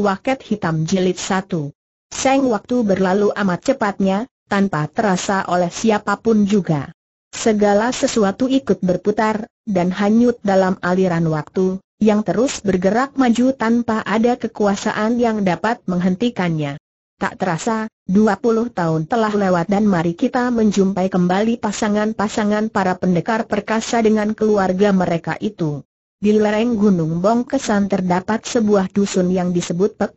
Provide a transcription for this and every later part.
Waket Hitam Jilid satu. Seng waktu berlalu amat cepatnya, tanpa terasa oleh siapapun juga. Segala sesuatu ikut berputar, dan hanyut dalam aliran waktu, yang terus bergerak maju tanpa ada kekuasaan yang dapat menghentikannya. Tak terasa, 20 tahun telah lewat dan mari kita menjumpai kembali pasangan-pasangan para pendekar perkasa dengan keluarga mereka itu. Di lereng Gunung Bongkesan terdapat sebuah dusun yang disebut Pek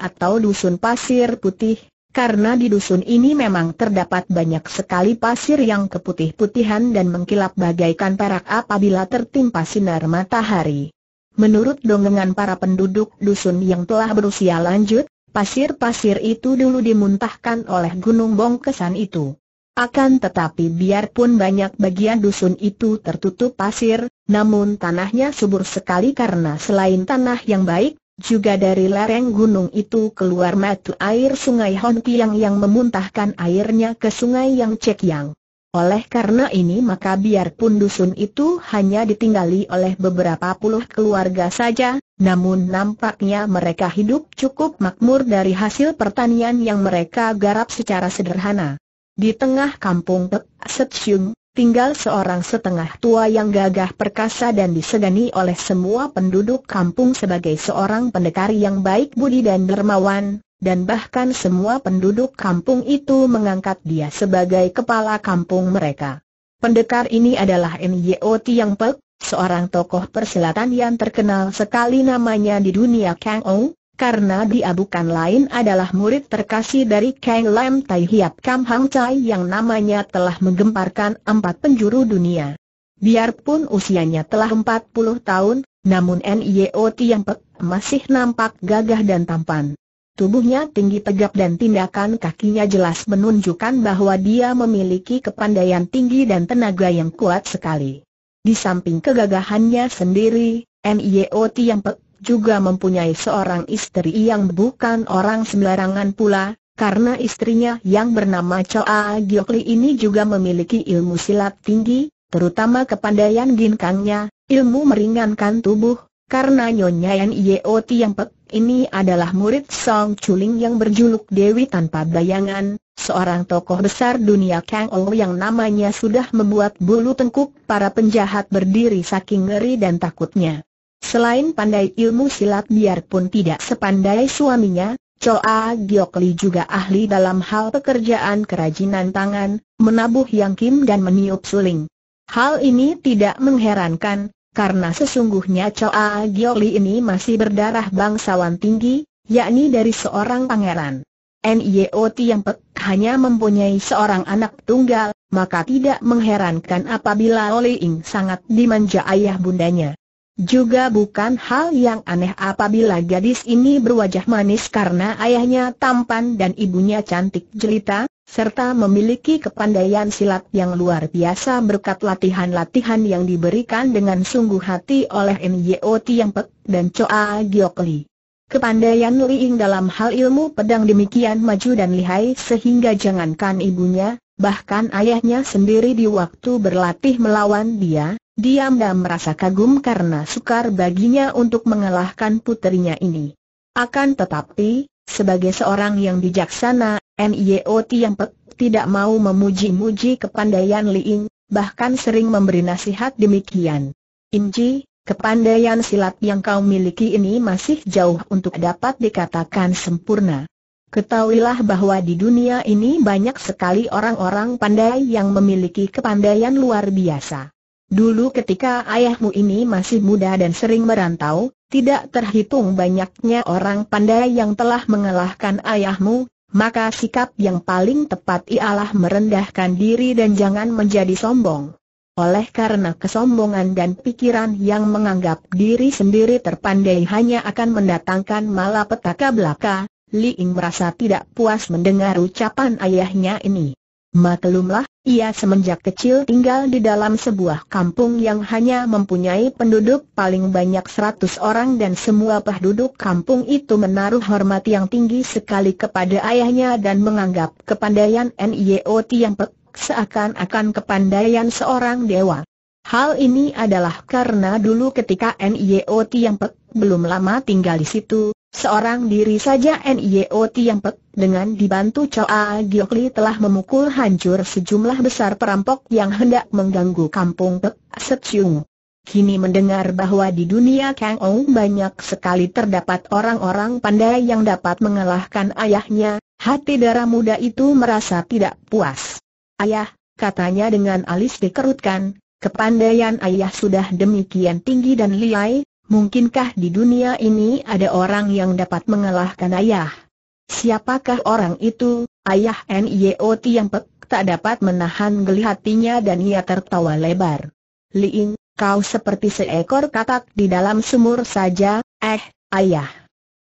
atau Dusun Pasir Putih, karena di dusun ini memang terdapat banyak sekali pasir yang keputih-putihan dan mengkilap bagaikan perak apabila tertimpa sinar matahari. Menurut dongengan para penduduk dusun yang telah berusia lanjut, pasir-pasir itu dulu dimuntahkan oleh Gunung Bongkesan itu. Akan tetapi biarpun banyak bagian dusun itu tertutup pasir, namun tanahnya subur sekali karena selain tanah yang baik, juga dari lereng gunung itu keluar mata air sungai Honkiang yang memuntahkan airnya ke sungai yang Cekyang. Oleh karena ini maka biarpun dusun itu hanya ditinggali oleh beberapa puluh keluarga saja, namun nampaknya mereka hidup cukup makmur dari hasil pertanian yang mereka garap secara sederhana. Di tengah kampung Pek Setsyung, tinggal seorang setengah tua yang gagah perkasa dan disegani oleh semua penduduk kampung sebagai seorang pendekar yang baik budi dan dermawan, dan bahkan semua penduduk kampung itu mengangkat dia sebagai kepala kampung mereka. Pendekar ini adalah Nyot Tiang Pek, seorang tokoh persilatan yang terkenal sekali namanya di dunia Kang Ong, karena dia bukan lain adalah murid terkasih dari Kang Lam Tai Hiap Kam Hang Chai yang namanya telah menggemparkan empat penjuru dunia. Biarpun usianya telah empat puluh tahun, namun N.I.O. yang pek masih nampak gagah dan tampan. Tubuhnya tinggi tegap dan tindakan kakinya jelas menunjukkan bahwa dia memiliki kepandaian tinggi dan tenaga yang kuat sekali. Di samping kegagahannya sendiri, N.I.O. yang pek juga mempunyai seorang istri yang bukan orang sembarangan pula, karena istrinya yang bernama Choa Giokli ini juga memiliki ilmu silat tinggi, terutama kepandaian ginkangnya, ilmu meringankan tubuh, karena Nyonya Yan Yeo Tiang Pek ini adalah murid Song Chuling yang berjuluk Dewi Tanpa Bayangan, seorang tokoh besar dunia Kang Ou yang namanya sudah membuat bulu tengkuk para penjahat berdiri saking ngeri dan takutnya. Selain pandai ilmu silat biarpun tidak sepandai suaminya, Choa Giokli juga ahli dalam hal pekerjaan kerajinan tangan, menabuh yang kim dan meniup suling. Hal ini tidak mengherankan, karena sesungguhnya Choa Giokli ini masih berdarah bangsawan tinggi, yakni dari seorang pangeran. Nio yang pek hanya mempunyai seorang anak tunggal, maka tidak mengherankan apabila Oli Ing sangat dimanja ayah bundanya. Juga bukan hal yang aneh apabila gadis ini berwajah manis karena ayahnya tampan dan ibunya cantik jelita, serta memiliki kepandaian silat yang luar biasa berkat latihan-latihan yang diberikan dengan sungguh hati oleh Nyo Tiang Pek dan Choa Giok Li. Kepandaian Li dalam hal ilmu pedang demikian maju dan lihai sehingga jangankan ibunya, bahkan ayahnya sendiri di waktu berlatih melawan dia, dia merasa kagum karena sukar baginya untuk mengalahkan putrinya ini. Akan tetapi, sebagai seorang yang bijaksana, Nio Tiampek tidak mau memuji-muji kepandaian Li bahkan sering memberi nasihat demikian. Inji, kepandaian silat yang kau miliki ini masih jauh untuk dapat dikatakan sempurna. Ketahuilah bahwa di dunia ini banyak sekali orang-orang pandai yang memiliki kepandaian luar biasa. Dulu ketika ayahmu ini masih muda dan sering merantau, tidak terhitung banyaknya orang pandai yang telah mengalahkan ayahmu, maka sikap yang paling tepat ialah merendahkan diri dan jangan menjadi sombong. Oleh karena kesombongan dan pikiran yang menganggap diri sendiri terpandai hanya akan mendatangkan malapetaka belaka, Li Ying merasa tidak puas mendengar ucapan ayahnya ini. Maklumlah, ia semenjak kecil tinggal di dalam sebuah kampung yang hanya mempunyai penduduk paling banyak 100 orang dan semua penduduk kampung itu menaruh hormat yang tinggi sekali kepada ayahnya dan menganggap kepandaian Nio Tiang Pek seakan-akan kepandaian seorang dewa. Hal ini adalah karena dulu ketika Nio Tiang Pek belum lama tinggal di situ, Seorang diri saja Nio Tiang Pek dengan dibantu Choa Giokli telah memukul hancur sejumlah besar perampok yang hendak mengganggu kampung Pek Setsyung. Kini mendengar bahwa di dunia Kang Ong banyak sekali terdapat orang-orang pandai yang dapat mengalahkan ayahnya, hati darah muda itu merasa tidak puas. Ayah, katanya dengan alis dikerutkan, kepandaian ayah sudah demikian tinggi dan liai, Mungkinkah di dunia ini ada orang yang dapat mengalahkan ayah? Siapakah orang itu? Ayah N.I.O.T. yang pek tak dapat menahan geli hatinya dan ia tertawa lebar. Liing, kau seperti seekor katak di dalam sumur saja, eh, ayah.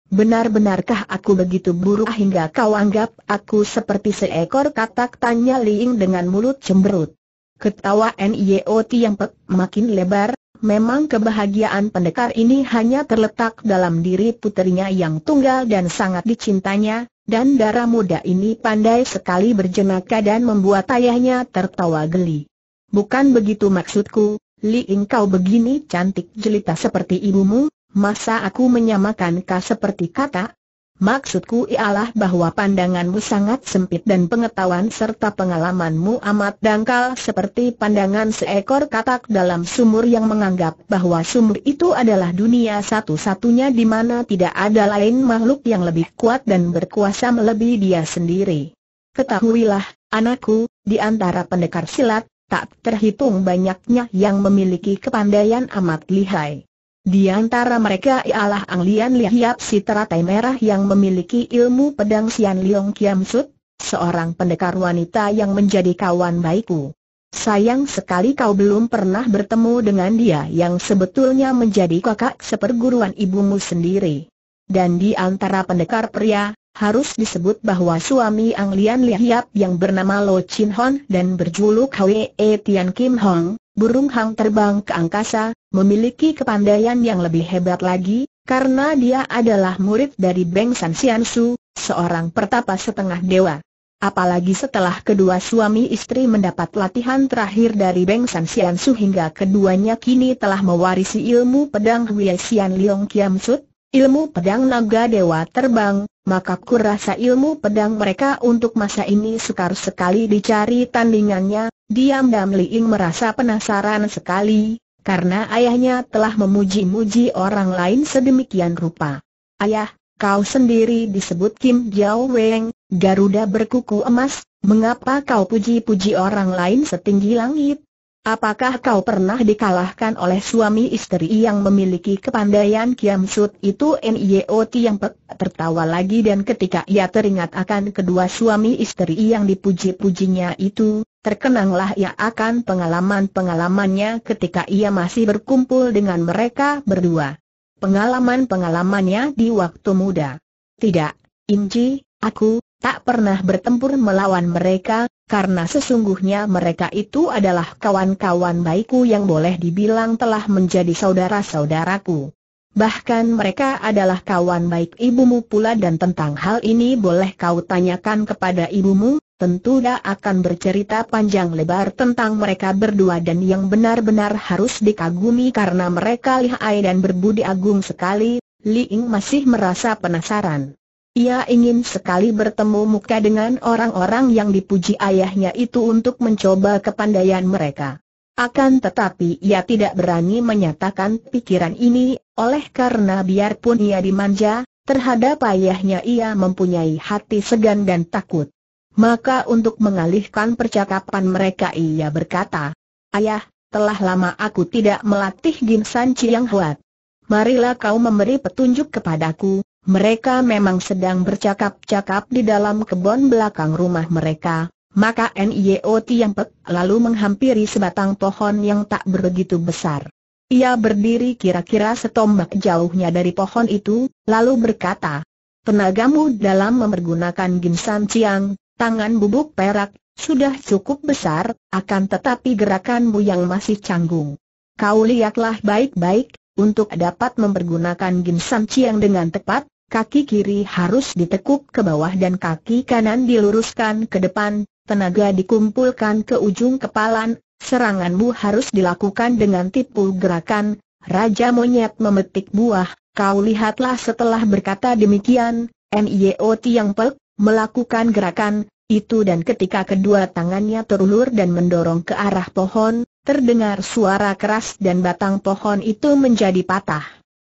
Benar-benarkah aku begitu buruk hingga kau anggap aku seperti seekor katak? Tanya Liing dengan mulut cemberut. Ketawa NIOT yang pek makin lebar, memang kebahagiaan pendekar ini hanya terletak dalam diri puterinya yang tunggal dan sangat dicintanya, dan darah muda ini pandai sekali berjenaka dan membuat ayahnya tertawa geli. Bukan begitu maksudku, Li engkau begini cantik jelita seperti ibumu, masa aku menyamakan kau seperti kata, Maksudku ialah bahwa pandanganmu sangat sempit dan pengetahuan serta pengalamanmu amat dangkal seperti pandangan seekor katak dalam sumur yang menganggap bahwa sumur itu adalah dunia satu-satunya di mana tidak ada lain makhluk yang lebih kuat dan berkuasa melebihi dia sendiri. Ketahuilah, anakku, di antara pendekar silat, tak terhitung banyaknya yang memiliki kepandaian amat lihai. Di antara mereka ialah Ang Lian Lihiap si teratai merah yang memiliki ilmu pedang Sian Liong Kiam Sud, seorang pendekar wanita yang menjadi kawan baikku. Sayang sekali kau belum pernah bertemu dengan dia yang sebetulnya menjadi kakak seperguruan ibumu sendiri. Dan di antara pendekar pria, harus disebut bahwa suami Ang Lian Lihiap yang bernama Lo Chin Hon dan berjuluk Hwee Tian Kim Hong, burung hang terbang ke angkasa, memiliki kepandaian yang lebih hebat lagi, karena dia adalah murid dari Beng San Su, seorang pertapa setengah dewa. Apalagi setelah kedua suami istri mendapat latihan terakhir dari Beng San Su hingga keduanya kini telah mewarisi ilmu pedang Hui Sian Leong Kiam Sut, ilmu pedang naga dewa terbang, maka kurasa ilmu pedang mereka untuk masa ini sukar sekali dicari tandingannya, diam-diam Ying merasa penasaran sekali, karena ayahnya telah memuji-muji orang lain sedemikian rupa. Ayah, kau sendiri disebut Kim Jiao Weng, Garuda berkuku emas, mengapa kau puji-puji orang lain setinggi langit? Apakah kau pernah dikalahkan oleh suami istri yang memiliki kepandaian Kiam Sud itu Nio yang Pek tertawa lagi dan ketika ia teringat akan kedua suami istri yang dipuji-pujinya itu, terkenanglah ia akan pengalaman-pengalamannya ketika ia masih berkumpul dengan mereka berdua. Pengalaman-pengalamannya di waktu muda. Tidak, Inji, aku, tak pernah bertempur melawan mereka, karena sesungguhnya mereka itu adalah kawan-kawan baikku yang boleh dibilang telah menjadi saudara-saudaraku. Bahkan mereka adalah kawan baik ibumu pula dan tentang hal ini boleh kau tanyakan kepada ibumu, tentu dia akan bercerita panjang lebar tentang mereka berdua dan yang benar-benar harus dikagumi karena mereka lihai dan berbudi agung sekali, Li Ying masih merasa penasaran. Ia ingin sekali bertemu muka dengan orang-orang yang dipuji ayahnya itu untuk mencoba kepandaian mereka. Akan tetapi ia tidak berani menyatakan pikiran ini, oleh karena biarpun ia dimanja, terhadap ayahnya ia mempunyai hati segan dan takut. Maka untuk mengalihkan percakapan mereka ia berkata, Ayah, telah lama aku tidak melatih San Chiang Huat. Marilah kau memberi petunjuk kepadaku, mereka memang sedang bercakap-cakap di dalam kebun belakang rumah mereka, maka NIO Tiampek lalu menghampiri sebatang pohon yang tak begitu besar. Ia berdiri kira-kira setombak jauhnya dari pohon itu, lalu berkata, Tenagamu dalam memergunakan ginsan ciang, tangan bubuk perak, sudah cukup besar, akan tetapi gerakanmu yang masih canggung. Kau lihatlah baik-baik, untuk dapat mempergunakan ginsan ciang dengan tepat, kaki kiri harus ditekuk ke bawah dan kaki kanan diluruskan ke depan, tenaga dikumpulkan ke ujung kepalan, seranganmu harus dilakukan dengan tipu gerakan, Raja Monyet memetik buah, kau lihatlah setelah berkata demikian, N.I.O. Tiang Pek, melakukan gerakan, itu dan ketika kedua tangannya terulur dan mendorong ke arah pohon, terdengar suara keras dan batang pohon itu menjadi patah.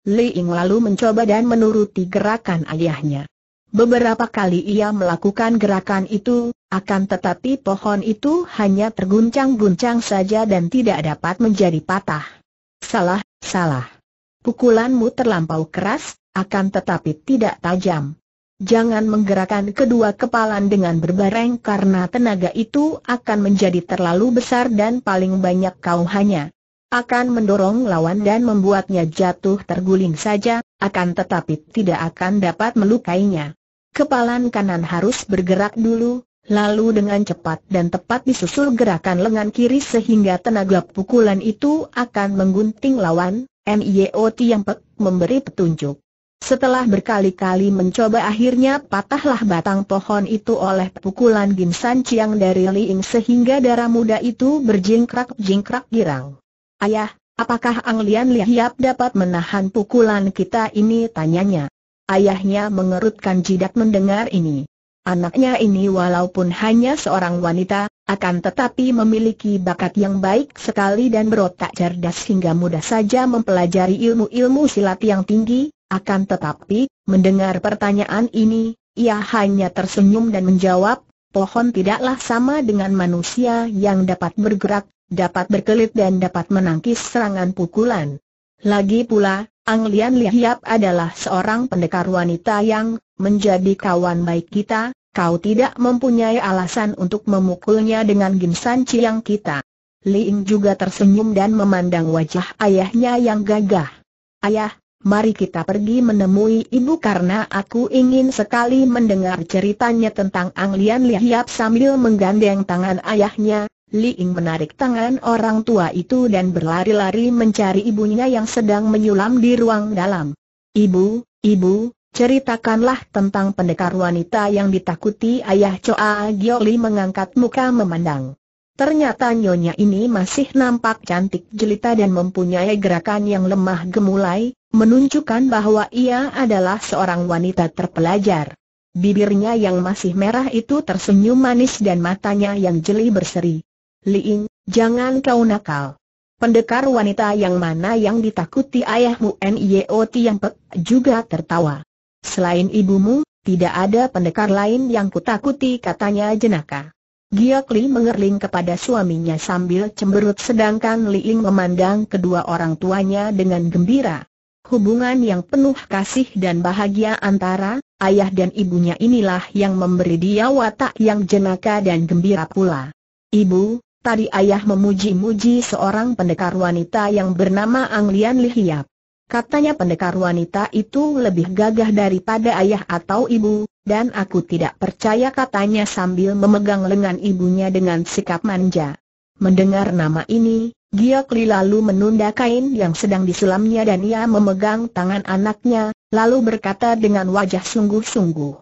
Li Ying lalu mencoba dan menuruti gerakan ayahnya. Beberapa kali ia melakukan gerakan itu, akan tetapi pohon itu hanya terguncang-guncang saja dan tidak dapat menjadi patah. Salah, salah. Pukulanmu terlampau keras, akan tetapi tidak tajam. Jangan menggerakkan kedua kepalan dengan berbareng karena tenaga itu akan menjadi terlalu besar dan paling banyak kau hanya akan mendorong lawan dan membuatnya jatuh terguling saja, akan tetapi tidak akan dapat melukainya. Kepalan kanan harus bergerak dulu, lalu dengan cepat dan tepat disusul gerakan lengan kiri sehingga tenaga pukulan itu akan menggunting lawan, MIOT yang pek memberi petunjuk. Setelah berkali-kali mencoba akhirnya patahlah batang pohon itu oleh pukulan Ginsan Chiang dari Liing sehingga darah muda itu berjingkrak-jingkrak girang. Ayah, apakah Ang Lian Lihiap dapat menahan pukulan kita ini? Tanyanya. Ayahnya mengerutkan jidat mendengar ini. Anaknya ini walaupun hanya seorang wanita, akan tetapi memiliki bakat yang baik sekali dan berotak cerdas hingga mudah saja mempelajari ilmu-ilmu silat yang tinggi, akan tetapi, mendengar pertanyaan ini, ia hanya tersenyum dan menjawab, pohon tidaklah sama dengan manusia yang dapat bergerak, dapat berkelit dan dapat menangkis serangan pukulan. Lagi pula, Ang Lian adalah seorang pendekar wanita yang menjadi kawan baik kita, kau tidak mempunyai alasan untuk memukulnya dengan ginsan ciang kita. Liing juga tersenyum dan memandang wajah ayahnya yang gagah. Ayah, mari kita pergi menemui ibu karena aku ingin sekali mendengar ceritanya tentang Ang Lian Lihiap sambil menggandeng tangan ayahnya. Li Ying menarik tangan orang tua itu dan berlari-lari mencari ibunya yang sedang menyulam di ruang dalam. Ibu, ibu, ceritakanlah tentang pendekar wanita yang ditakuti ayah Choa Li mengangkat muka memandang. Ternyata nyonya ini masih nampak cantik jelita dan mempunyai gerakan yang lemah gemulai, menunjukkan bahwa ia adalah seorang wanita terpelajar. Bibirnya yang masih merah itu tersenyum manis dan matanya yang jeli berseri. Liing, jangan kau nakal. Pendekar wanita yang mana yang ditakuti ayahmu Nio yang Pek juga tertawa. Selain ibumu, tidak ada pendekar lain yang kutakuti katanya jenaka. Giak Li mengerling kepada suaminya sambil cemberut sedangkan Li Ying memandang kedua orang tuanya dengan gembira. Hubungan yang penuh kasih dan bahagia antara ayah dan ibunya inilah yang memberi dia watak yang jenaka dan gembira pula. Ibu, tadi ayah memuji-muji seorang pendekar wanita yang bernama Ang Lian Lihiap. Katanya pendekar wanita itu lebih gagah daripada ayah atau ibu, dan aku tidak percaya katanya sambil memegang lengan ibunya dengan sikap manja. Mendengar nama ini, Giokli lalu menunda kain yang sedang disulamnya dan ia memegang tangan anaknya, lalu berkata dengan wajah sungguh-sungguh.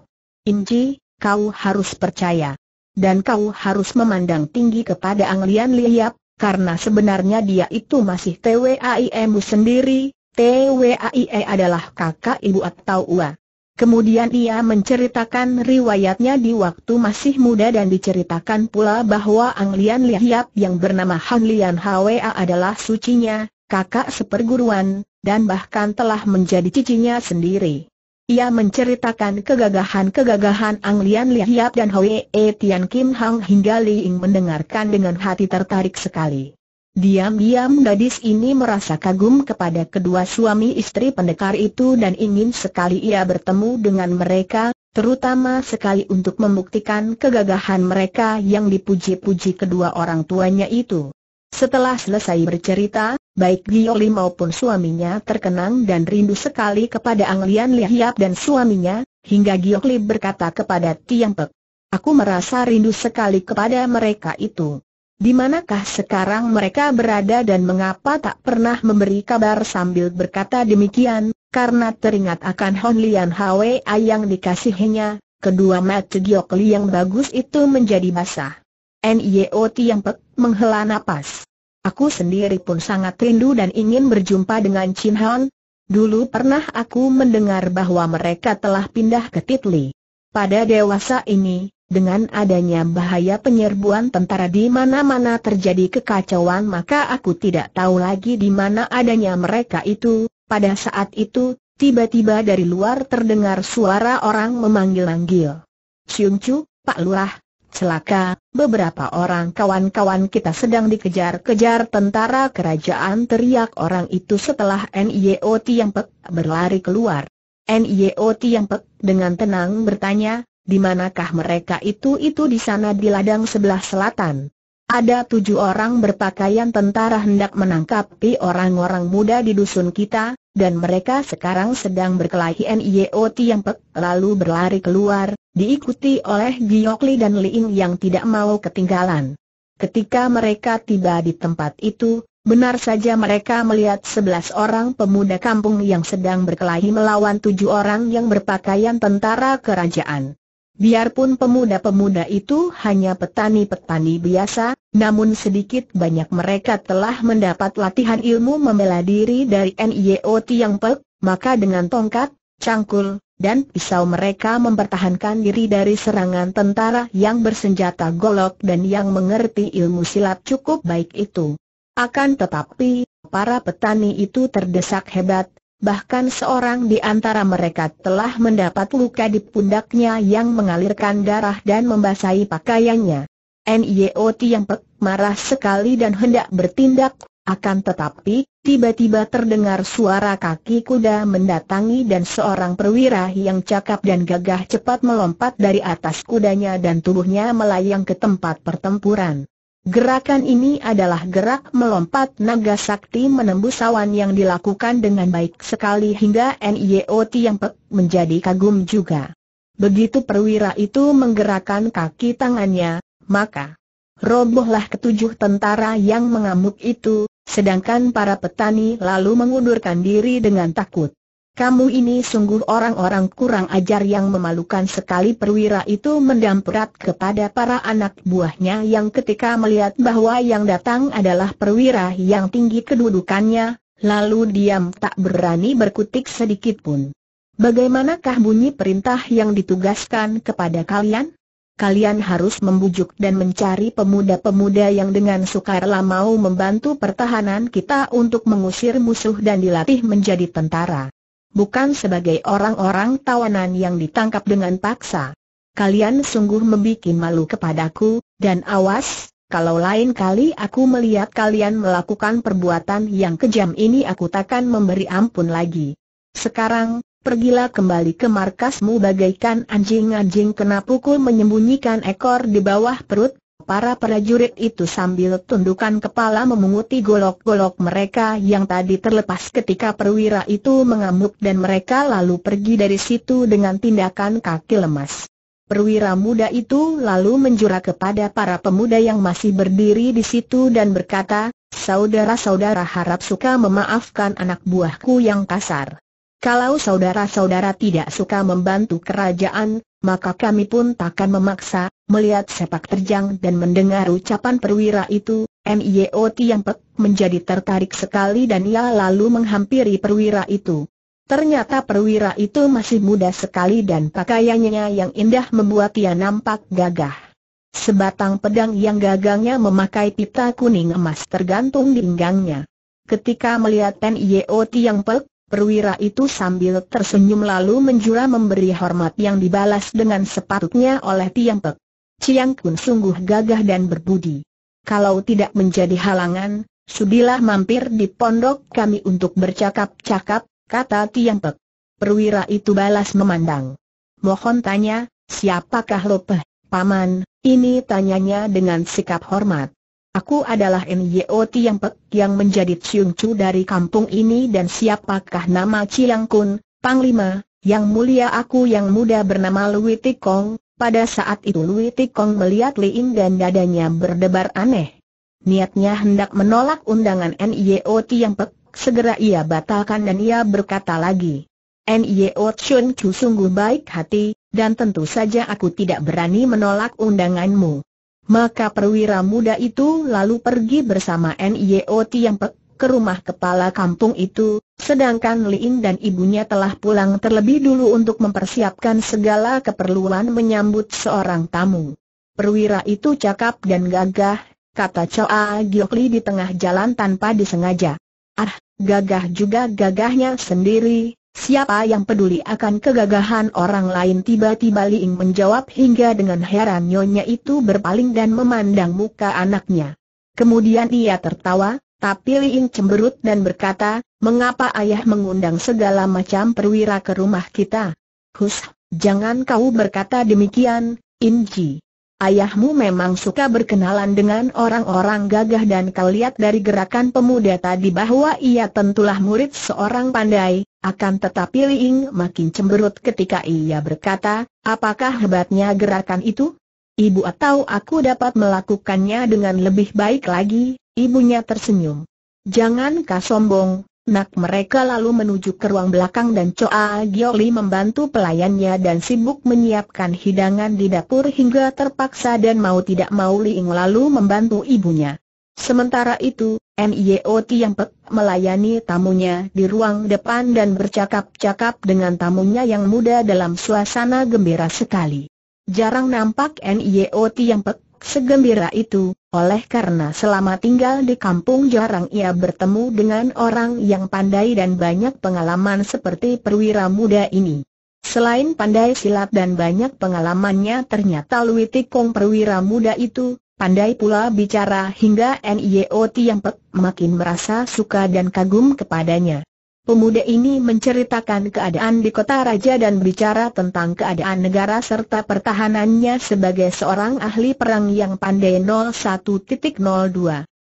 Inci, kau harus percaya. Dan kau harus memandang tinggi kepada Anglian Liap, karena sebenarnya dia itu masih TWAIMU sendiri, TWAIE adalah kakak ibu atau uang. Kemudian ia menceritakan riwayatnya di waktu masih muda dan diceritakan pula bahwa Ang Lian Liap yang bernama Han Lian Hwa adalah sucinya, kakak seperguruan, dan bahkan telah menjadi cicinya sendiri. Ia menceritakan kegagahan-kegagahan Ang Lian Liap dan Hwa Tian Kim Hang hingga Li Ying mendengarkan dengan hati tertarik sekali. Diam-diam gadis ini merasa kagum kepada kedua suami istri pendekar itu dan ingin sekali ia bertemu dengan mereka, terutama sekali untuk membuktikan kegagahan mereka yang dipuji-puji kedua orang tuanya itu. Setelah selesai bercerita, baik Gioli maupun suaminya terkenang dan rindu sekali kepada Anglian Lihiap dan suaminya, hingga Gioli berkata kepada Tiang Pek, Aku merasa rindu sekali kepada mereka itu. Di manakah sekarang mereka berada dan mengapa tak pernah memberi kabar sambil berkata demikian, karena teringat akan Hon Lian Hwe yang dikasihinya, kedua mata Giok Li yang bagus itu menjadi basah. Nio Tiang Pek menghela nafas. Aku sendiri pun sangat rindu dan ingin berjumpa dengan Chin Hon. Dulu pernah aku mendengar bahwa mereka telah pindah ke Titli. Pada dewasa ini, dengan adanya bahaya penyerbuan tentara di mana-mana terjadi kekacauan maka aku tidak tahu lagi di mana adanya mereka itu. Pada saat itu, tiba-tiba dari luar terdengar suara orang memanggil-manggil. Siung Pak Lurah, celaka, beberapa orang kawan-kawan kita sedang dikejar-kejar tentara kerajaan teriak orang itu setelah NIO yang Pek berlari keluar. NIO yang Pek dengan tenang bertanya, di manakah mereka itu? Itu di sana di ladang sebelah selatan. Ada tujuh orang berpakaian tentara hendak menangkapi orang-orang muda di dusun kita, dan mereka sekarang sedang berkelahi Nio pek, lalu berlari keluar, diikuti oleh Giokli dan Liin yang tidak mau ketinggalan. Ketika mereka tiba di tempat itu, benar saja mereka melihat sebelas orang pemuda kampung yang sedang berkelahi melawan tujuh orang yang berpakaian tentara kerajaan. Biarpun pemuda-pemuda itu hanya petani-petani biasa, namun sedikit banyak mereka telah mendapat latihan ilmu membela diri dari NIO Tiang Pek, maka dengan tongkat, cangkul, dan pisau mereka mempertahankan diri dari serangan tentara yang bersenjata golok dan yang mengerti ilmu silat cukup baik itu. Akan tetapi, para petani itu terdesak hebat, Bahkan seorang di antara mereka telah mendapat luka di pundaknya yang mengalirkan darah dan membasahi pakaiannya. Nio Tiang Pek marah sekali dan hendak bertindak, akan tetapi, tiba-tiba terdengar suara kaki kuda mendatangi dan seorang perwira yang cakap dan gagah cepat melompat dari atas kudanya dan tubuhnya melayang ke tempat pertempuran. Gerakan ini adalah gerak melompat naga sakti menembus awan yang dilakukan dengan baik sekali hingga NIO yang menjadi kagum juga. Begitu perwira itu menggerakkan kaki tangannya, maka robohlah ketujuh tentara yang mengamuk itu, sedangkan para petani lalu mengundurkan diri dengan takut kamu ini sungguh orang-orang kurang ajar yang memalukan sekali perwira itu mendamprat kepada para anak buahnya yang ketika melihat bahwa yang datang adalah perwira yang tinggi kedudukannya, lalu diam tak berani berkutik sedikit pun. Bagaimanakah bunyi perintah yang ditugaskan kepada kalian? Kalian harus membujuk dan mencari pemuda-pemuda yang dengan sukarela mau membantu pertahanan kita untuk mengusir musuh dan dilatih menjadi tentara bukan sebagai orang-orang tawanan yang ditangkap dengan paksa. Kalian sungguh membuat malu kepadaku, dan awas, kalau lain kali aku melihat kalian melakukan perbuatan yang kejam ini aku takkan memberi ampun lagi. Sekarang, pergilah kembali ke markasmu bagaikan anjing-anjing kena pukul menyembunyikan ekor di bawah perut, Para prajurit itu sambil tundukan kepala memunguti golok-golok mereka yang tadi terlepas ketika perwira itu mengamuk dan mereka lalu pergi dari situ dengan tindakan kaki lemas. Perwira muda itu lalu menjura kepada para pemuda yang masih berdiri di situ dan berkata, Saudara-saudara harap suka memaafkan anak buahku yang kasar. Kalau saudara-saudara tidak suka membantu kerajaan, maka kami pun takkan memaksa, melihat sepak terjang dan mendengar ucapan perwira itu, MIO Tiang Pek menjadi tertarik sekali dan ia lalu menghampiri perwira itu. Ternyata perwira itu masih muda sekali dan pakaiannya yang indah membuat ia nampak gagah. Sebatang pedang yang gagangnya memakai pita kuning emas tergantung di pinggangnya. Ketika melihat Ten Yeo Pek, Perwira itu sambil tersenyum lalu menjura memberi hormat yang dibalas dengan sepatutnya oleh Tiang Pek. Ciang Kun sungguh gagah dan berbudi. Kalau tidak menjadi halangan, sudilah mampir di pondok kami untuk bercakap-cakap, kata Tiang Pek. Perwira itu balas memandang. Mohon tanya, siapakah Lopeh, Paman? Ini tanyanya dengan sikap hormat. Aku adalah Nyot yang Pek yang menjadi Ciung Chu dari kampung ini dan siapakah nama Ciang Kun, Panglima, yang mulia aku yang muda bernama Lui Tikong. Pada saat itu Lui Tikong melihat Liing dan dadanya berdebar aneh. Niatnya hendak menolak undangan Nyot yang Pek, segera ia batalkan dan ia berkata lagi. Nyot Chun Chu sungguh baik hati, dan tentu saja aku tidak berani menolak undanganmu. Maka perwira muda itu lalu pergi bersama NIO Tiampe ke rumah kepala kampung itu, sedangkan Liin dan ibunya telah pulang terlebih dulu untuk mempersiapkan segala keperluan menyambut seorang tamu. Perwira itu cakap dan gagah, kata Choa Giokli di tengah jalan tanpa disengaja. Ah, gagah juga gagahnya sendiri, Siapa yang peduli akan kegagahan orang lain tiba-tiba Liing menjawab hingga dengan heran nyonya itu berpaling dan memandang muka anaknya. Kemudian ia tertawa, tapi Liing cemberut dan berkata, mengapa ayah mengundang segala macam perwira ke rumah kita? Hus, jangan kau berkata demikian, Inji. Ayahmu memang suka berkenalan dengan orang-orang gagah dan kau lihat dari gerakan pemuda tadi bahwa ia tentulah murid seorang pandai, akan tetapi Liing makin cemberut ketika ia berkata, apakah hebatnya gerakan itu? Ibu atau aku dapat melakukannya dengan lebih baik lagi, ibunya tersenyum. Jangan kau sombong, Nak mereka lalu menuju ke ruang belakang dan Choa Gioli membantu pelayannya dan sibuk menyiapkan hidangan di dapur hingga terpaksa dan mau tidak mau Liing lalu membantu ibunya. Sementara itu, Nio Tiang Pek melayani tamunya di ruang depan dan bercakap-cakap dengan tamunya yang muda dalam suasana gembira sekali. Jarang nampak Nio Tiang Pek segembira itu, oleh karena selama tinggal di kampung jarang ia bertemu dengan orang yang pandai dan banyak pengalaman seperti perwira muda ini. Selain pandai silat dan banyak pengalamannya ternyata Lui Tikong perwira muda itu, pandai pula bicara hingga NIOT yang pek, makin merasa suka dan kagum kepadanya. Pemuda ini menceritakan keadaan di kota raja dan berbicara tentang keadaan negara serta pertahanannya sebagai seorang ahli perang yang pandai 01.02.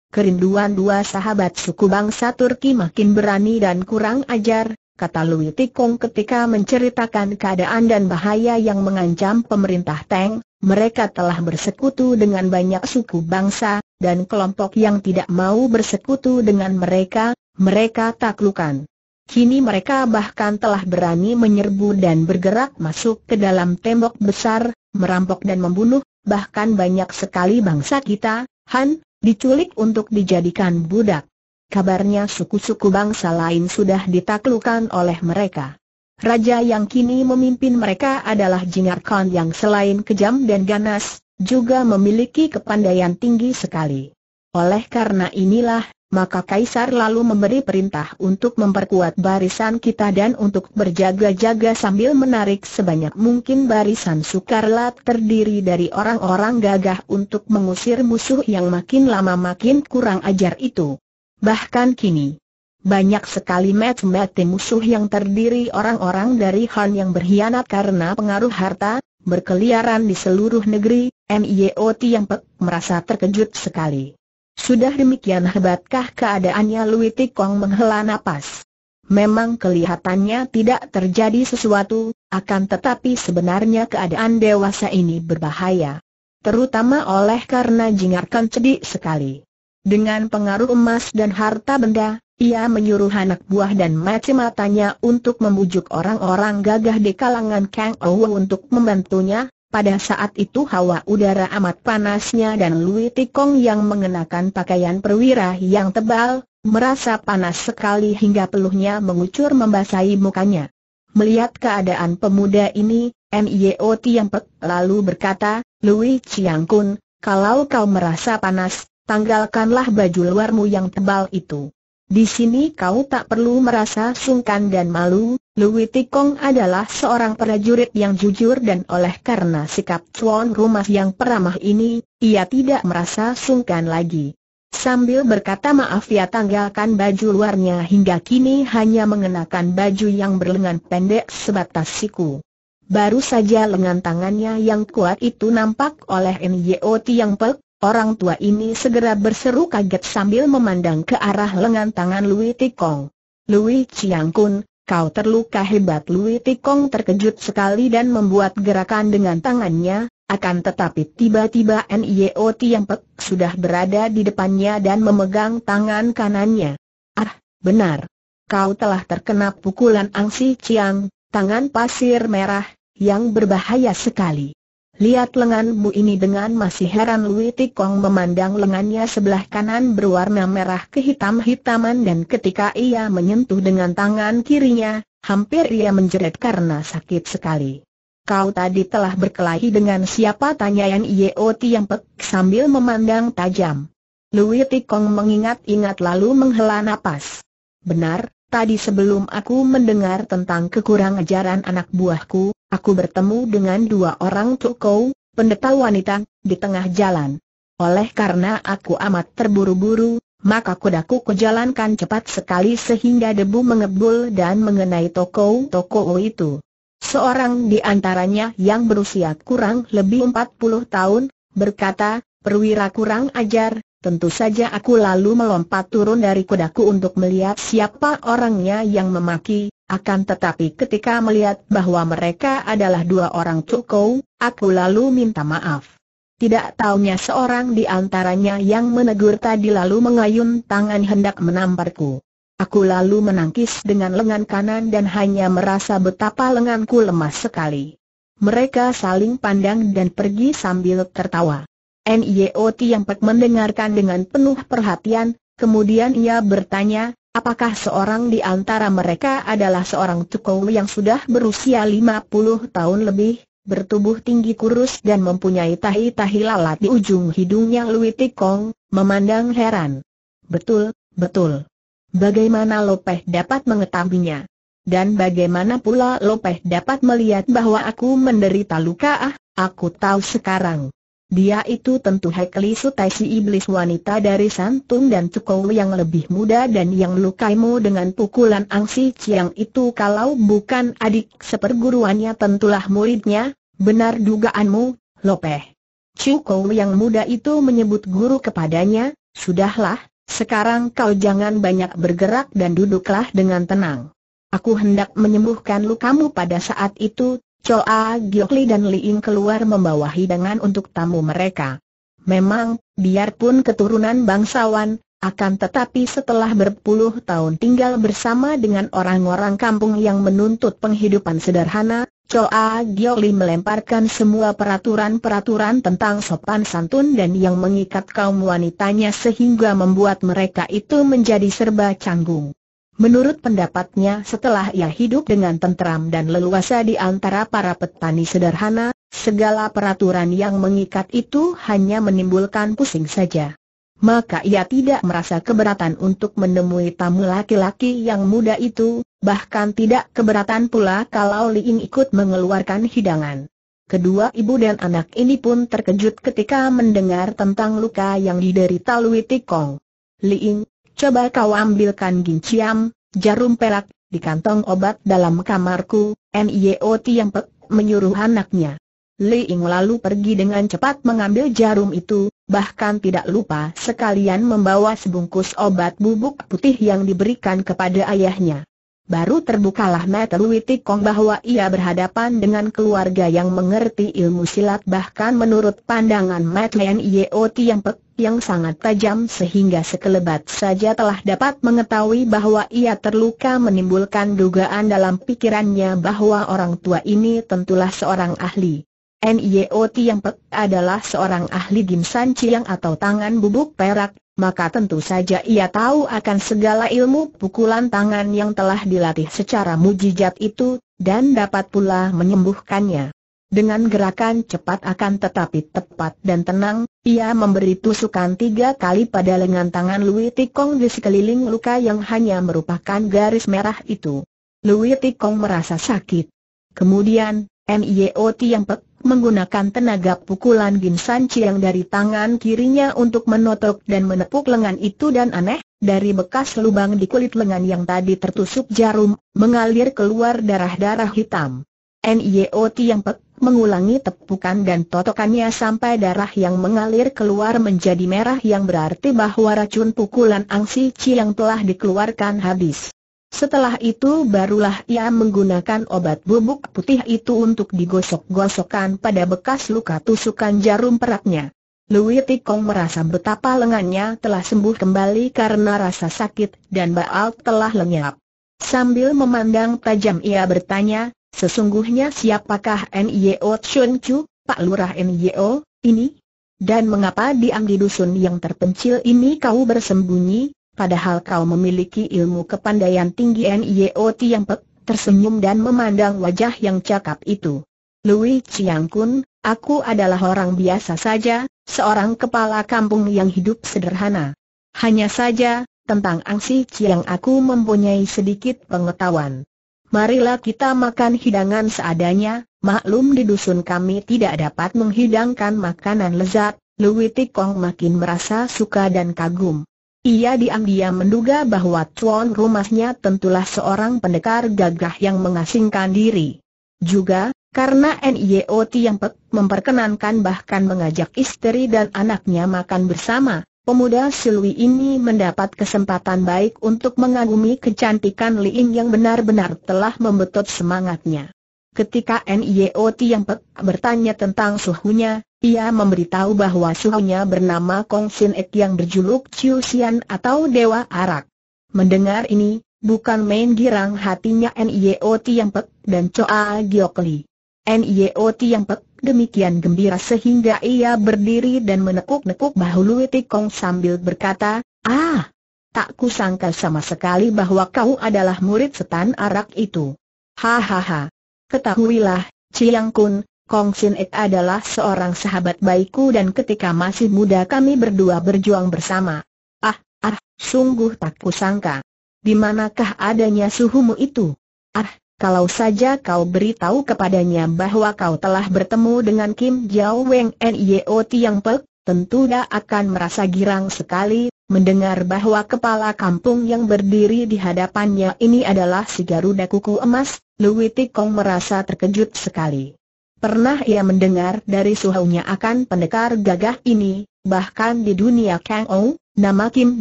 Kerinduan dua sahabat suku bangsa Turki makin berani dan kurang ajar, kata Louis Tikong ketika menceritakan keadaan dan bahaya yang mengancam pemerintah Teng, mereka telah bersekutu dengan banyak suku bangsa, dan kelompok yang tidak mau bersekutu dengan mereka, mereka taklukan. Kini mereka bahkan telah berani menyerbu dan bergerak masuk ke dalam tembok besar, merampok dan membunuh, bahkan banyak sekali bangsa kita, Han, diculik untuk dijadikan budak. Kabarnya suku-suku bangsa lain sudah ditaklukan oleh mereka. Raja yang kini memimpin mereka adalah Jingar Khan yang selain kejam dan ganas, juga memiliki kepandaian tinggi sekali. Oleh karena inilah, maka Kaisar lalu memberi perintah untuk memperkuat barisan kita dan untuk berjaga-jaga sambil menarik sebanyak mungkin barisan Sukarlat terdiri dari orang-orang gagah untuk mengusir musuh yang makin lama makin kurang ajar itu. Bahkan kini, banyak sekali match-match musuh yang terdiri orang-orang dari Han yang berkhianat karena pengaruh harta, berkeliaran di seluruh negeri, MIOT yang merasa terkejut sekali. Sudah demikian hebatkah keadaannya Lui Tikong menghela nafas. Memang kelihatannya tidak terjadi sesuatu, akan tetapi sebenarnya keadaan dewasa ini berbahaya. Terutama oleh karena jingarkan cedik sekali. Dengan pengaruh emas dan harta benda, ia menyuruh anak buah dan macam matanya untuk membujuk orang-orang gagah di kalangan Kang Owo untuk membantunya, pada saat itu hawa udara amat panasnya dan Lui Tikong yang mengenakan pakaian perwira yang tebal, merasa panas sekali hingga peluhnya mengucur membasahi mukanya. Melihat keadaan pemuda ini, Mio Tiampek lalu berkata, Lui Chiang Kun, kalau kau merasa panas, tanggalkanlah baju luarmu yang tebal itu. Di sini kau tak perlu merasa sungkan dan malu, Lui Tikong adalah seorang prajurit yang jujur dan oleh karena sikap tuan rumah yang peramah ini, ia tidak merasa sungkan lagi. Sambil berkata maaf ia ya, tanggalkan baju luarnya hingga kini hanya mengenakan baju yang berlengan pendek sebatas siku. Baru saja lengan tangannya yang kuat itu nampak oleh Nyo Tiang Pek, Orang tua ini segera berseru kaget sambil memandang ke arah lengan tangan Lui Tikong. Lui Chiang Kun, kau terluka hebat Lui Tikong terkejut sekali dan membuat gerakan dengan tangannya, akan tetapi tiba-tiba Nio Tiang Pek sudah berada di depannya dan memegang tangan kanannya. Ah, benar. Kau telah terkena pukulan Angsi Chiang, tangan pasir merah, yang berbahaya sekali. Lihat lenganmu ini dengan masih heran Lui Tikong memandang lengannya sebelah kanan berwarna merah kehitam-hitaman dan ketika ia menyentuh dengan tangan kirinya, hampir ia menjerit karena sakit sekali. Kau tadi telah berkelahi dengan siapa tanya tanyaan Yeo Tiang Pek sambil memandang tajam. Lui Tikong mengingat-ingat lalu menghela napas. Benar, tadi sebelum aku mendengar tentang kekurang ajaran anak buahku, Aku bertemu dengan dua orang Tukou, pendeta wanita, di tengah jalan. Oleh karena aku amat terburu-buru, maka kudaku kujalankan cepat sekali sehingga debu mengebul dan mengenai toko-toko itu. Seorang di antaranya yang berusia kurang lebih 40 tahun, berkata, perwira kurang ajar, tentu saja aku lalu melompat turun dari kudaku untuk melihat siapa orangnya yang memaki, akan tetapi ketika melihat bahwa mereka adalah dua orang cukou, aku lalu minta maaf. Tidak taunya seorang di antaranya yang menegur tadi lalu mengayun tangan hendak menamparku. Aku lalu menangkis dengan lengan kanan dan hanya merasa betapa lenganku lemas sekali. Mereka saling pandang dan pergi sambil tertawa. NIOT yang pek mendengarkan dengan penuh perhatian, kemudian ia bertanya, Apakah seorang di antara mereka adalah seorang tukau yang sudah berusia lima puluh tahun lebih, bertubuh tinggi kurus dan mempunyai tahi-tahi lalat di ujung hidungnya Lui Tikong, memandang heran. Betul, betul. Bagaimana Lopeh dapat mengetahuinya? Dan bagaimana pula Lopeh dapat melihat bahwa aku menderita luka ah, aku tahu sekarang. Dia itu tentu Hekli Sutai si iblis wanita dari Santung dan Cukou yang lebih muda dan yang lukaimu dengan pukulan angsi yang itu kalau bukan adik seperguruannya tentulah muridnya, benar dugaanmu, Lopeh. Cukou yang muda itu menyebut guru kepadanya, sudahlah, sekarang kau jangan banyak bergerak dan duduklah dengan tenang. Aku hendak menyembuhkan lukamu pada saat itu, Choa Giokli dan Liing keluar membawa hidangan untuk tamu mereka. Memang, biarpun keturunan bangsawan, akan tetapi setelah berpuluh tahun tinggal bersama dengan orang-orang kampung yang menuntut penghidupan sederhana, Choa Gioli melemparkan semua peraturan-peraturan tentang sopan santun dan yang mengikat kaum wanitanya sehingga membuat mereka itu menjadi serba canggung. Menurut pendapatnya setelah ia hidup dengan tentram dan leluasa di antara para petani sederhana, segala peraturan yang mengikat itu hanya menimbulkan pusing saja. Maka ia tidak merasa keberatan untuk menemui tamu laki-laki yang muda itu, bahkan tidak keberatan pula kalau Liing ikut mengeluarkan hidangan. Kedua ibu dan anak ini pun terkejut ketika mendengar tentang luka yang diderita Lui Tikong. Liing, Coba kau ambilkan ginciam, jarum perak, di kantong obat dalam kamarku, Nio pek, menyuruh anaknya. Li Ying lalu pergi dengan cepat mengambil jarum itu, bahkan tidak lupa sekalian membawa sebungkus obat bubuk putih yang diberikan kepada ayahnya baru terbukalah mata Lui Tikong bahwa ia berhadapan dengan keluarga yang mengerti ilmu silat bahkan menurut pandangan Mat Lian Yeo Tiang Pek yang sangat tajam sehingga sekelebat saja telah dapat mengetahui bahwa ia terluka menimbulkan dugaan dalam pikirannya bahwa orang tua ini tentulah seorang ahli. NIO Tiang Pek adalah seorang ahli Gimsan Ciang atau tangan bubuk perak maka tentu saja ia tahu akan segala ilmu pukulan tangan yang telah dilatih secara mujizat itu, dan dapat pula menyembuhkannya. Dengan gerakan cepat akan tetapi tepat dan tenang, ia memberi tusukan tiga kali pada lengan tangan Louis Tikong di sekeliling luka yang hanya merupakan garis merah itu. Louis Tikong merasa sakit. Kemudian, MIOT yang pek menggunakan tenaga pukulan Ginsan Chiang dari tangan kirinya untuk menotok dan menepuk lengan itu dan aneh, dari bekas lubang di kulit lengan yang tadi tertusuk jarum, mengalir keluar darah-darah hitam. NIO e Tiang Pek mengulangi tepukan dan totokannya sampai darah yang mengalir keluar menjadi merah yang berarti bahwa racun pukulan Angsi Chiang telah dikeluarkan habis. Setelah itu barulah ia menggunakan obat bubuk putih itu untuk digosok-gosokkan pada bekas luka tusukan jarum peraknya. Lui Tikong merasa betapa lengannya telah sembuh kembali karena rasa sakit dan baal telah lenyap. Sambil memandang tajam ia bertanya, sesungguhnya siapakah N.Y.O. Chun Chu, Pak Lurah N.Y.O., ini? Dan mengapa diam di dusun yang terpencil ini kau bersembunyi, padahal kau memiliki ilmu kepandaian tinggi NIOT yang pek, tersenyum dan memandang wajah yang cakap itu. Lui Chiang Kun, aku adalah orang biasa saja, seorang kepala kampung yang hidup sederhana. Hanya saja, tentang Angsi Chiang aku mempunyai sedikit pengetahuan. Marilah kita makan hidangan seadanya, maklum di dusun kami tidak dapat menghidangkan makanan lezat, Lui Tikong makin merasa suka dan kagum. Ia diam-diam menduga bahwa tuan rumahnya tentulah seorang pendekar gagah yang mengasingkan diri. Juga, karena N.I.O. yang pek memperkenankan bahkan mengajak istri dan anaknya makan bersama, pemuda Silwi ini mendapat kesempatan baik untuk mengagumi kecantikan Li Ying yang benar-benar telah membetot semangatnya. Ketika N.I.O. Tiang pek bertanya tentang suhunya, ia memberitahu bahwa suhunya bernama Kong Sin Ek yang berjuluk Chiu Xian atau Dewa Arak. Mendengar ini, bukan main girang hatinya N.I.O. Tiang pek dan Choa Giokli. N.I.O. Tiang pek demikian gembira sehingga ia berdiri dan menekuk-nekuk bahu Luitik Kong sambil berkata, Ah! Tak kusangka sama sekali bahwa kau adalah murid setan arak itu. Hahaha, Ketahuilah, Chiang Kun, Kong Sin Ek adalah seorang sahabat baikku dan ketika masih muda kami berdua berjuang bersama. Ah, ah, sungguh tak kusangka. Di manakah adanya suhumu itu? Ah, kalau saja kau beritahu kepadanya bahwa kau telah bertemu dengan Kim Jiao Weng Nio Tiang Pek, tentu dia akan merasa girang sekali, mendengar bahwa kepala kampung yang berdiri di hadapannya ini adalah si Garuda Kuku Emas, Lui Tikong merasa terkejut sekali. Pernah ia mendengar dari suhunya akan pendekar gagah ini, bahkan di dunia Kang Ou, nama Kim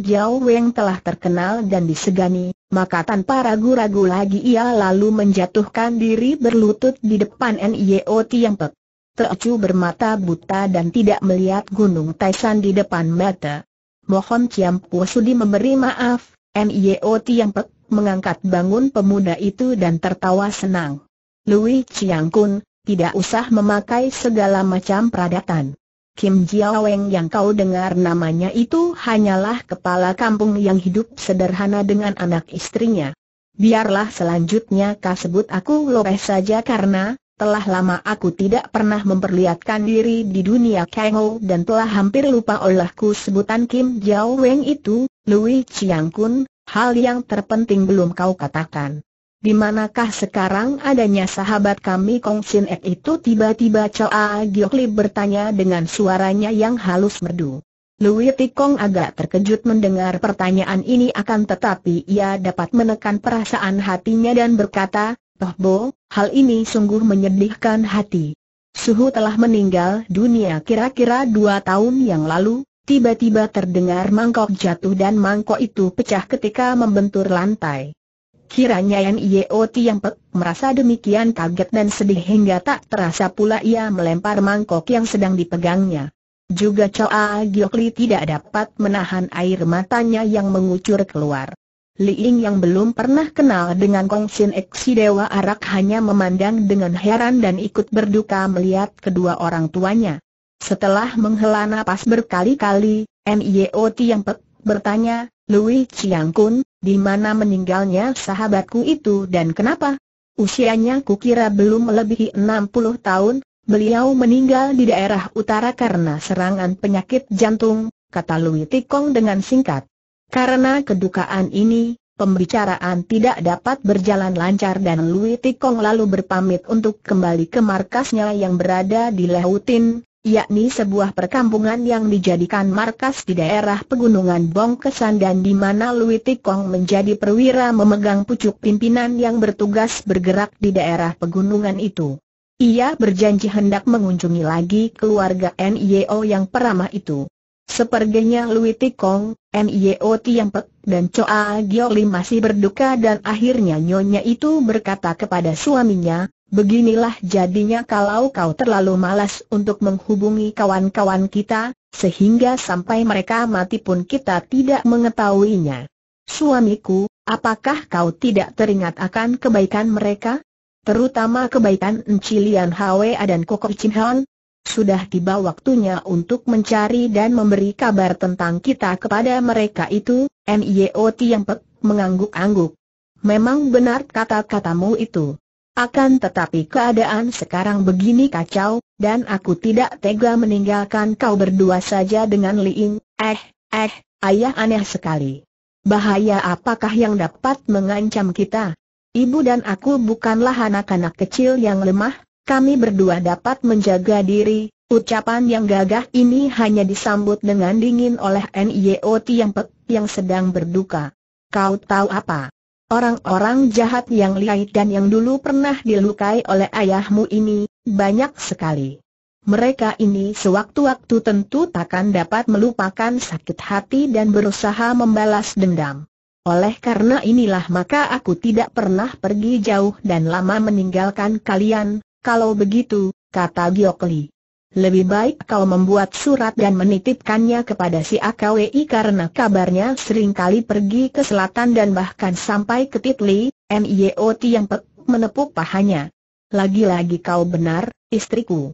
Jiao Weng telah terkenal dan disegani, maka tanpa ragu-ragu lagi ia lalu menjatuhkan diri berlutut di depan NIO Tiang Pek. Teocu bermata buta dan tidak melihat gunung Taisan di depan mata. Mohon Ciam Sudi memberi maaf, Nio Tiang Pek mengangkat bangun pemuda itu dan tertawa senang. Lui Chiang Kun, tidak usah memakai segala macam peradatan. Kim Jiaweng yang kau dengar namanya itu hanyalah kepala kampung yang hidup sederhana dengan anak istrinya. Biarlah selanjutnya kau sebut aku Lopez saja karena, telah lama aku tidak pernah memperlihatkan diri di dunia Kangou dan telah hampir lupa olehku sebutan Kim Jiao Weng itu, Louis Chiang Kun, hal yang terpenting belum kau katakan. Di manakah sekarang adanya sahabat kami Kong Sin Ek itu tiba-tiba Choa Giok Li bertanya dengan suaranya yang halus merdu. Lui Tikong agak terkejut mendengar pertanyaan ini akan tetapi ia dapat menekan perasaan hatinya dan berkata, Toh Bo, hal ini sungguh menyedihkan hati. Suhu telah meninggal dunia kira-kira dua tahun yang lalu, tiba-tiba terdengar mangkok jatuh dan mangkok itu pecah ketika membentur lantai. Kiranya Yan Yeot yang pek merasa demikian kaget dan sedih hingga tak terasa pula ia melempar mangkok yang sedang dipegangnya. Juga Choa Giokli tidak dapat menahan air matanya yang mengucur keluar. Li Ying yang belum pernah kenal dengan Kong Sin si Dewa Arak hanya memandang dengan heran dan ikut berduka melihat kedua orang tuanya. Setelah menghela napas berkali-kali, Nio Tiang Pek bertanya, Lui Chiang Kun, di mana meninggalnya sahabatku itu dan kenapa? Usianya kukira belum melebihi 60 tahun, beliau meninggal di daerah utara karena serangan penyakit jantung, kata Lui Tikong dengan singkat. Karena kedukaan ini, pembicaraan tidak dapat berjalan lancar dan Lui Tikong lalu berpamit untuk kembali ke markasnya yang berada di Lehutin, yakni sebuah perkampungan yang dijadikan markas di daerah pegunungan Bongkesan dan di mana Lui Tikong menjadi perwira memegang pucuk pimpinan yang bertugas bergerak di daerah pegunungan itu. Ia berjanji hendak mengunjungi lagi keluarga NIO yang peramah itu. Seperginya Louis Tikong, Nio Tiampek dan Choa Gioli masih berduka dan akhirnya nyonya itu berkata kepada suaminya, Beginilah jadinya kalau kau terlalu malas untuk menghubungi kawan-kawan kita, sehingga sampai mereka mati pun kita tidak mengetahuinya. Suamiku, apakah kau tidak teringat akan kebaikan mereka? Terutama kebaikan Encilian Hwa dan Kokok Chin sudah tiba waktunya untuk mencari dan memberi kabar tentang kita kepada mereka itu, Nio Tiang Pek mengangguk-angguk. Memang benar kata-katamu itu. Akan tetapi keadaan sekarang begini kacau, dan aku tidak tega meninggalkan kau berdua saja dengan Liing, eh, eh, ayah aneh sekali. Bahaya apakah yang dapat mengancam kita? Ibu dan aku bukanlah anak-anak kecil yang lemah, kami berdua dapat menjaga diri, ucapan yang gagah ini hanya disambut dengan dingin oleh Nio Tiang Pek yang sedang berduka. Kau tahu apa? Orang-orang jahat yang lihai dan yang dulu pernah dilukai oleh ayahmu ini, banyak sekali. Mereka ini sewaktu-waktu tentu takkan dapat melupakan sakit hati dan berusaha membalas dendam. Oleh karena inilah maka aku tidak pernah pergi jauh dan lama meninggalkan kalian, kalau begitu, kata Giokli. Lebih baik kau membuat surat dan menitipkannya kepada si AKWI karena kabarnya seringkali pergi ke selatan dan bahkan sampai ke Titli, MIOT yang pek menepuk pahanya. Lagi-lagi kau benar, istriku.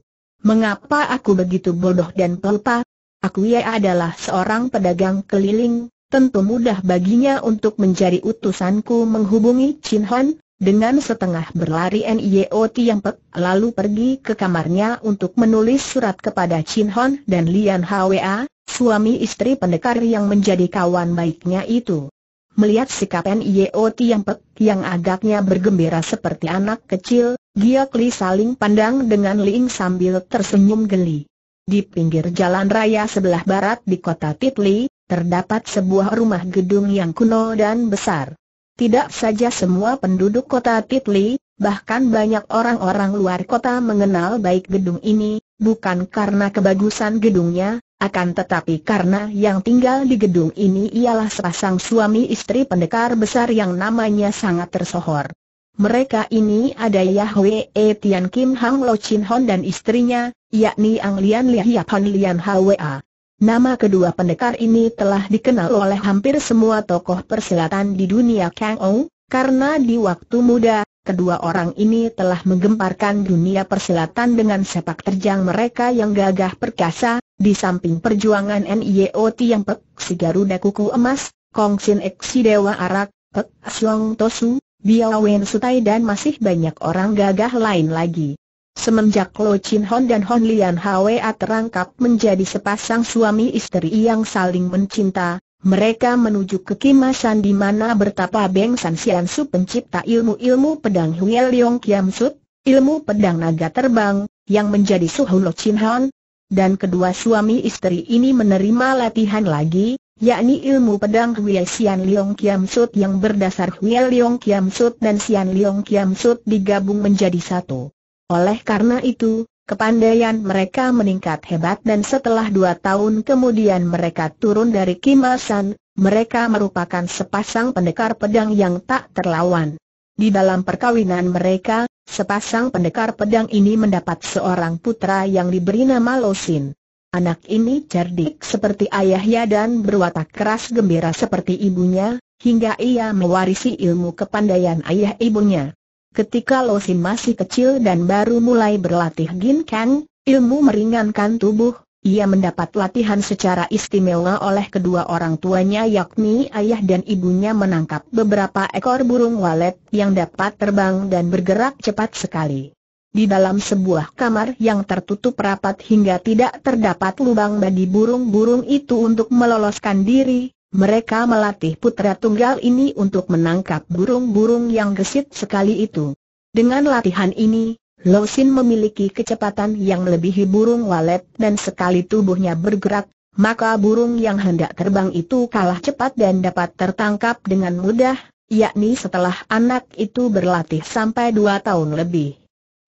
Mengapa aku begitu bodoh dan pelupa? Aku ya adalah seorang pedagang keliling, tentu mudah baginya untuk menjadi utusanku menghubungi Chin Hon, dengan setengah berlari Nio Tiang Pek lalu pergi ke kamarnya untuk menulis surat kepada Chin Hon dan Lian Hwa, suami istri pendekar yang menjadi kawan baiknya itu. Melihat sikap Nio Tiang Pek yang agaknya bergembira seperti anak kecil, Gia Li saling pandang dengan Ling sambil tersenyum geli. Di pinggir jalan raya sebelah barat di kota Titli, terdapat sebuah rumah gedung yang kuno dan besar. Tidak saja semua penduduk kota Titli, bahkan banyak orang-orang luar kota mengenal baik gedung ini, bukan karena kebagusan gedungnya, akan tetapi karena yang tinggal di gedung ini ialah sepasang suami istri pendekar besar yang namanya sangat tersohor. Mereka ini ada Yahweh E. Tian Kim Hang Lo Chin Hon dan istrinya, yakni Ang Lian Lian Hon Lian Hwa. Nama kedua pendekar ini telah dikenal oleh hampir semua tokoh persilatan di dunia Kang Ong, karena di waktu muda, kedua orang ini telah menggemparkan dunia persilatan dengan sepak terjang mereka yang gagah perkasa, di samping perjuangan NIOT yang pek, si Garuda Kuku Emas, Kong Kongsin si Dewa Arak, Pek Siong Tosu, Biawen Sutai dan masih banyak orang gagah lain lagi. Semenjak Lo Chin Hon dan Hon Lian Hwa terangkap menjadi sepasang suami istri yang saling mencinta, mereka menuju ke Kimasan di mana bertapa Beng San Sian Su pencipta ilmu-ilmu pedang Huel Leong Kiam Sut, ilmu pedang naga terbang, yang menjadi Suhu Lo Chin Hon. Dan kedua suami istri ini menerima latihan lagi, yakni ilmu pedang Huel Sian Leong Kiam Sut yang berdasar Huel Leong Kiam Sut dan Sian Leong Kiam Sut digabung menjadi satu. Oleh karena itu, kepandaian mereka meningkat hebat dan setelah dua tahun kemudian mereka turun dari Kimasan, mereka merupakan sepasang pendekar pedang yang tak terlawan. Di dalam perkawinan mereka, sepasang pendekar pedang ini mendapat seorang putra yang diberi nama Losin. Anak ini cerdik seperti ayahnya dan berwatak keras gembira seperti ibunya, hingga ia mewarisi ilmu kepandaian ayah ibunya ketika Lo Sim masih kecil dan baru mulai berlatih gin kang, ilmu meringankan tubuh, ia mendapat latihan secara istimewa oleh kedua orang tuanya yakni ayah dan ibunya menangkap beberapa ekor burung walet yang dapat terbang dan bergerak cepat sekali. Di dalam sebuah kamar yang tertutup rapat hingga tidak terdapat lubang bagi burung-burung itu untuk meloloskan diri, mereka melatih putra tunggal ini untuk menangkap burung-burung yang gesit sekali itu. Dengan latihan ini, Losin memiliki kecepatan yang melebihi burung walet dan sekali tubuhnya bergerak, maka burung yang hendak terbang itu kalah cepat dan dapat tertangkap dengan mudah, yakni setelah anak itu berlatih sampai dua tahun lebih.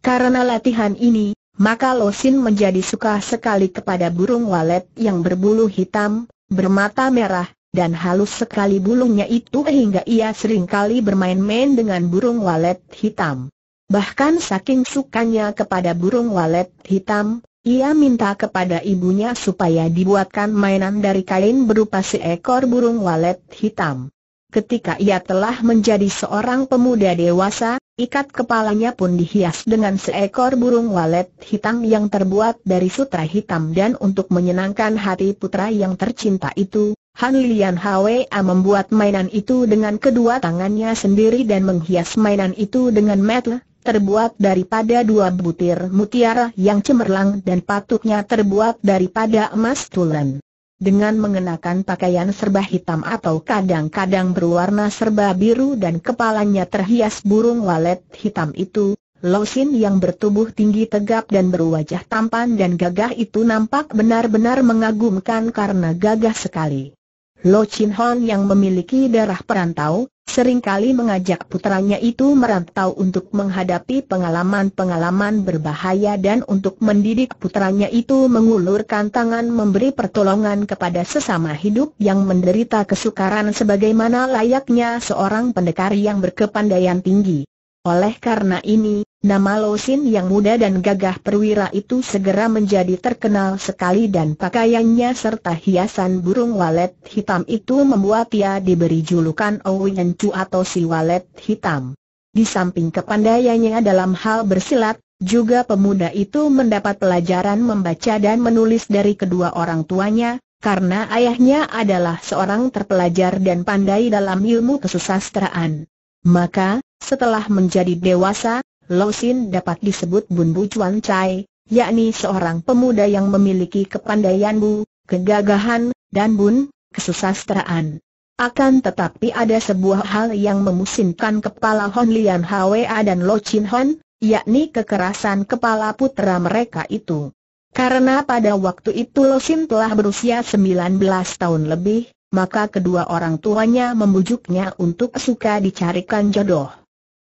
Karena latihan ini, maka Losin menjadi suka sekali kepada burung walet yang berbulu hitam, bermata merah, dan halus sekali bulungnya itu hingga ia seringkali bermain-main dengan burung walet hitam. Bahkan saking sukanya kepada burung walet hitam, ia minta kepada ibunya supaya dibuatkan mainan dari kain berupa seekor burung walet hitam. Ketika ia telah menjadi seorang pemuda dewasa, ikat kepalanya pun dihias dengan seekor burung walet hitam yang terbuat dari sutra hitam dan untuk menyenangkan hati putra yang tercinta itu, Han Lian Hwa membuat mainan itu dengan kedua tangannya sendiri dan menghias mainan itu dengan metal, terbuat daripada dua butir mutiara yang cemerlang dan patuknya terbuat daripada emas tulen. Dengan mengenakan pakaian serba hitam atau kadang-kadang berwarna serba biru dan kepalanya terhias burung walet hitam itu, Losin yang bertubuh tinggi tegap dan berwajah tampan dan gagah itu nampak benar-benar mengagumkan karena gagah sekali. Lo Chin Hon yang memiliki darah perantau, seringkali mengajak putranya itu merantau untuk menghadapi pengalaman-pengalaman berbahaya dan untuk mendidik putranya itu mengulurkan tangan memberi pertolongan kepada sesama hidup yang menderita kesukaran sebagaimana layaknya seorang pendekar yang berkepandaian tinggi. Oleh karena ini, nama Losin yang muda dan gagah perwira itu segera menjadi terkenal sekali dan pakaiannya serta hiasan burung walet hitam itu membuat ia diberi julukan Owen atau si walet hitam. Di samping kepandaiannya dalam hal bersilat, juga pemuda itu mendapat pelajaran membaca dan menulis dari kedua orang tuanya, karena ayahnya adalah seorang terpelajar dan pandai dalam ilmu kesusastraan. Maka, setelah menjadi dewasa, Lo Sin dapat disebut Bun Bu Chuan Chai, yakni seorang pemuda yang memiliki kepandaian bu, kegagahan, dan bun, kesusastraan. Akan tetapi ada sebuah hal yang memusingkan kepala Hon Lian Hwa dan Lo Chin Hon, yakni kekerasan kepala putra mereka itu. Karena pada waktu itu Lo Sin telah berusia 19 tahun lebih, maka kedua orang tuanya membujuknya untuk suka dicarikan jodoh.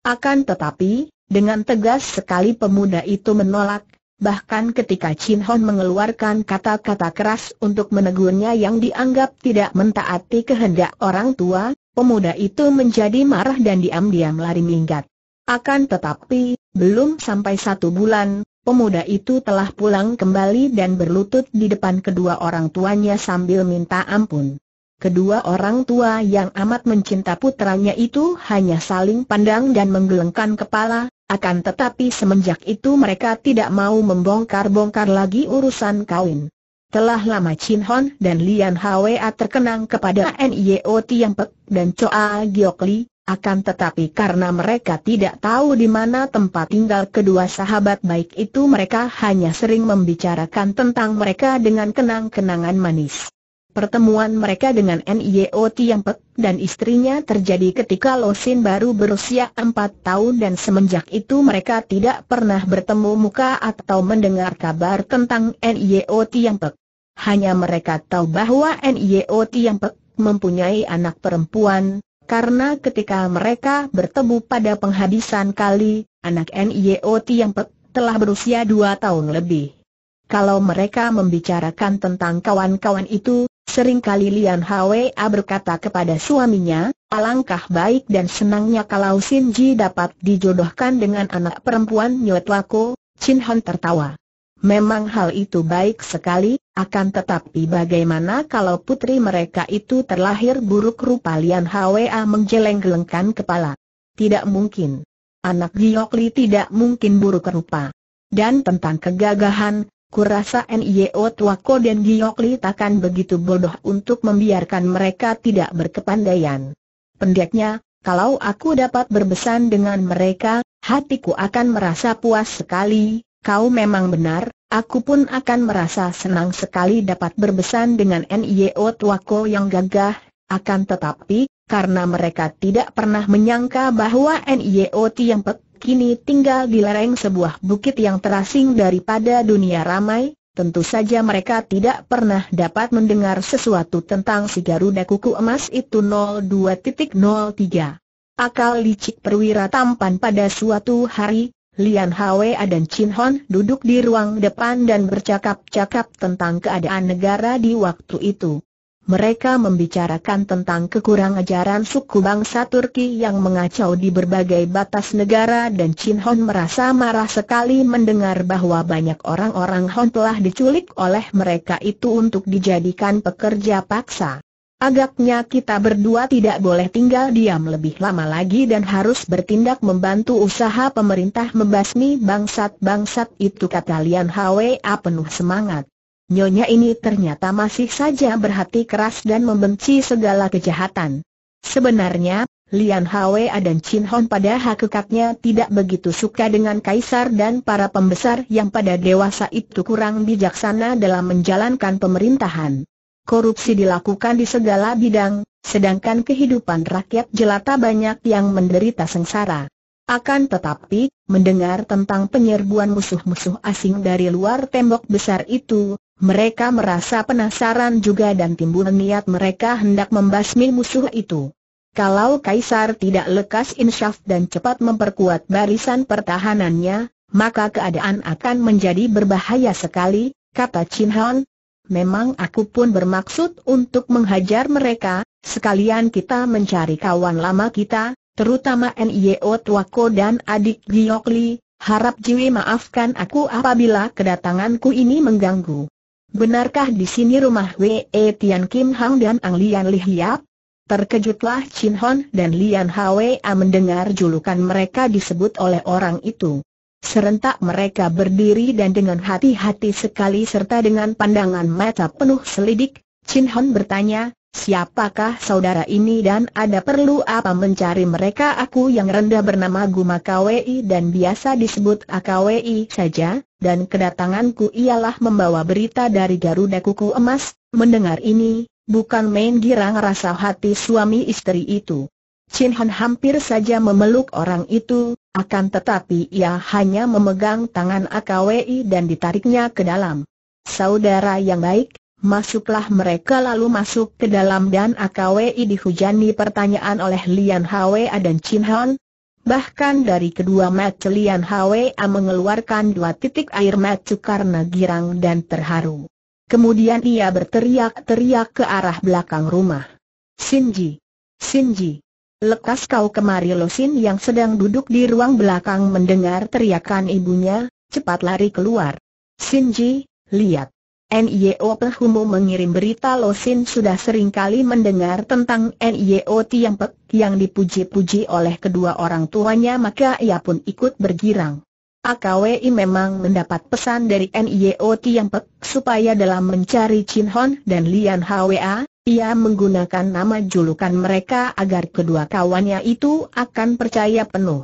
Akan tetapi, dengan tegas sekali pemuda itu menolak, bahkan ketika Chin Hon mengeluarkan kata-kata keras untuk menegurnya yang dianggap tidak mentaati kehendak orang tua, pemuda itu menjadi marah dan diam-diam lari minggat. Akan tetapi, belum sampai satu bulan, pemuda itu telah pulang kembali dan berlutut di depan kedua orang tuanya sambil minta ampun. Kedua orang tua yang amat mencinta putranya itu hanya saling pandang dan menggelengkan kepala, akan tetapi semenjak itu mereka tidak mau membongkar-bongkar lagi urusan kawin. Telah lama Chin Hon dan Lian Hwa terkenang kepada NIO Tiang Pek dan Choa Giok Li, akan tetapi karena mereka tidak tahu di mana tempat tinggal kedua sahabat baik itu mereka hanya sering membicarakan tentang mereka dengan kenang-kenangan manis pertemuan mereka dengan NIO Tiampek dan istrinya terjadi ketika Losin baru berusia 4 tahun dan semenjak itu mereka tidak pernah bertemu muka atau mendengar kabar tentang NIO Tiampek. Hanya mereka tahu bahwa NIO Tiampek mempunyai anak perempuan, karena ketika mereka bertemu pada penghabisan kali, anak NIO Tiampek telah berusia 2 tahun lebih. Kalau mereka membicarakan tentang kawan-kawan itu, Seringkali Lian Hwa berkata kepada suaminya, alangkah baik dan senangnya kalau Sin Ji dapat dijodohkan dengan anak perempuan Nyuat Lako, Chin Hon tertawa. Memang hal itu baik sekali, akan tetapi bagaimana kalau putri mereka itu terlahir buruk rupa Lian Hwa menjeleng gelengkan kepala. Tidak mungkin. Anak Giokli tidak mungkin buruk rupa. Dan tentang kegagahan, Kurasa NIO Tuako dan Giokli takkan begitu bodoh untuk membiarkan mereka tidak berkepandaian. Pendeknya, kalau aku dapat berbesan dengan mereka, hatiku akan merasa puas sekali, kau memang benar, aku pun akan merasa senang sekali dapat berbesan dengan NIO Tuako yang gagah, akan tetapi, karena mereka tidak pernah menyangka bahwa NIO Tiang Pek kini tinggal di lereng sebuah bukit yang terasing daripada dunia ramai, tentu saja mereka tidak pernah dapat mendengar sesuatu tentang si Garuda Kuku Emas itu 02.03. Akal licik perwira tampan pada suatu hari, Lian Hwa dan Chin Hon duduk di ruang depan dan bercakap-cakap tentang keadaan negara di waktu itu mereka membicarakan tentang kekurang ajaran suku bangsa Turki yang mengacau di berbagai batas negara dan Chin Hon merasa marah sekali mendengar bahwa banyak orang-orang Hon telah diculik oleh mereka itu untuk dijadikan pekerja paksa. Agaknya kita berdua tidak boleh tinggal diam lebih lama lagi dan harus bertindak membantu usaha pemerintah membasmi bangsat-bangsat itu kata Lian Hwa penuh semangat. Nyonya ini ternyata masih saja berhati keras dan membenci segala kejahatan. Sebenarnya, Lian Hwe dan Chin Hon pada hakikatnya tidak begitu suka dengan kaisar dan para pembesar yang pada dewasa itu kurang bijaksana dalam menjalankan pemerintahan. Korupsi dilakukan di segala bidang, sedangkan kehidupan rakyat jelata banyak yang menderita sengsara. Akan tetapi, mendengar tentang penyerbuan musuh-musuh asing dari luar tembok besar itu, mereka merasa penasaran juga dan timbul niat mereka hendak membasmi musuh itu. Kalau Kaisar tidak lekas insyaf dan cepat memperkuat barisan pertahanannya, maka keadaan akan menjadi berbahaya sekali, kata Chin Han. Memang aku pun bermaksud untuk menghajar mereka, sekalian kita mencari kawan lama kita, terutama N.I.O. Tuako dan adik Giok harap Jiwi maafkan aku apabila kedatanganku ini mengganggu. Benarkah di sini rumah Wei Tian Kim Hang dan Ang Lian Li Hiap? Terkejutlah Chin Hon dan Lian Hwa mendengar julukan mereka disebut oleh orang itu. Serentak mereka berdiri dan dengan hati-hati sekali serta dengan pandangan mata penuh selidik, Chin Hon bertanya, Siapakah saudara ini dan ada perlu apa mencari mereka aku yang rendah bernama Guma KWI dan biasa disebut AKWI saja, dan kedatanganku ialah membawa berita dari Garuda Kuku Emas, mendengar ini, bukan main girang rasa hati suami istri itu. Chin Han hampir saja memeluk orang itu, akan tetapi ia hanya memegang tangan AKWI dan ditariknya ke dalam. Saudara yang baik, Masuklah mereka lalu masuk ke dalam dan AKWI dihujani pertanyaan oleh Lian Hwa dan Chin Han. Bahkan dari kedua mata Lian Hwa mengeluarkan dua titik air mata karena girang dan terharu. Kemudian ia berteriak-teriak ke arah belakang rumah. Sinji! Sinji! Lekas kau kemari Losin yang sedang duduk di ruang belakang mendengar teriakan ibunya, cepat lari keluar. Sinji, lihat! NIO Pehumu mengirim berita Losin sudah sering kali mendengar tentang NIO Tiang Pek yang dipuji-puji oleh kedua orang tuanya maka ia pun ikut bergirang. AKWI memang mendapat pesan dari NIO Tiang Pek supaya dalam mencari Chin Hon dan Lian Hwa, ia menggunakan nama julukan mereka agar kedua kawannya itu akan percaya penuh.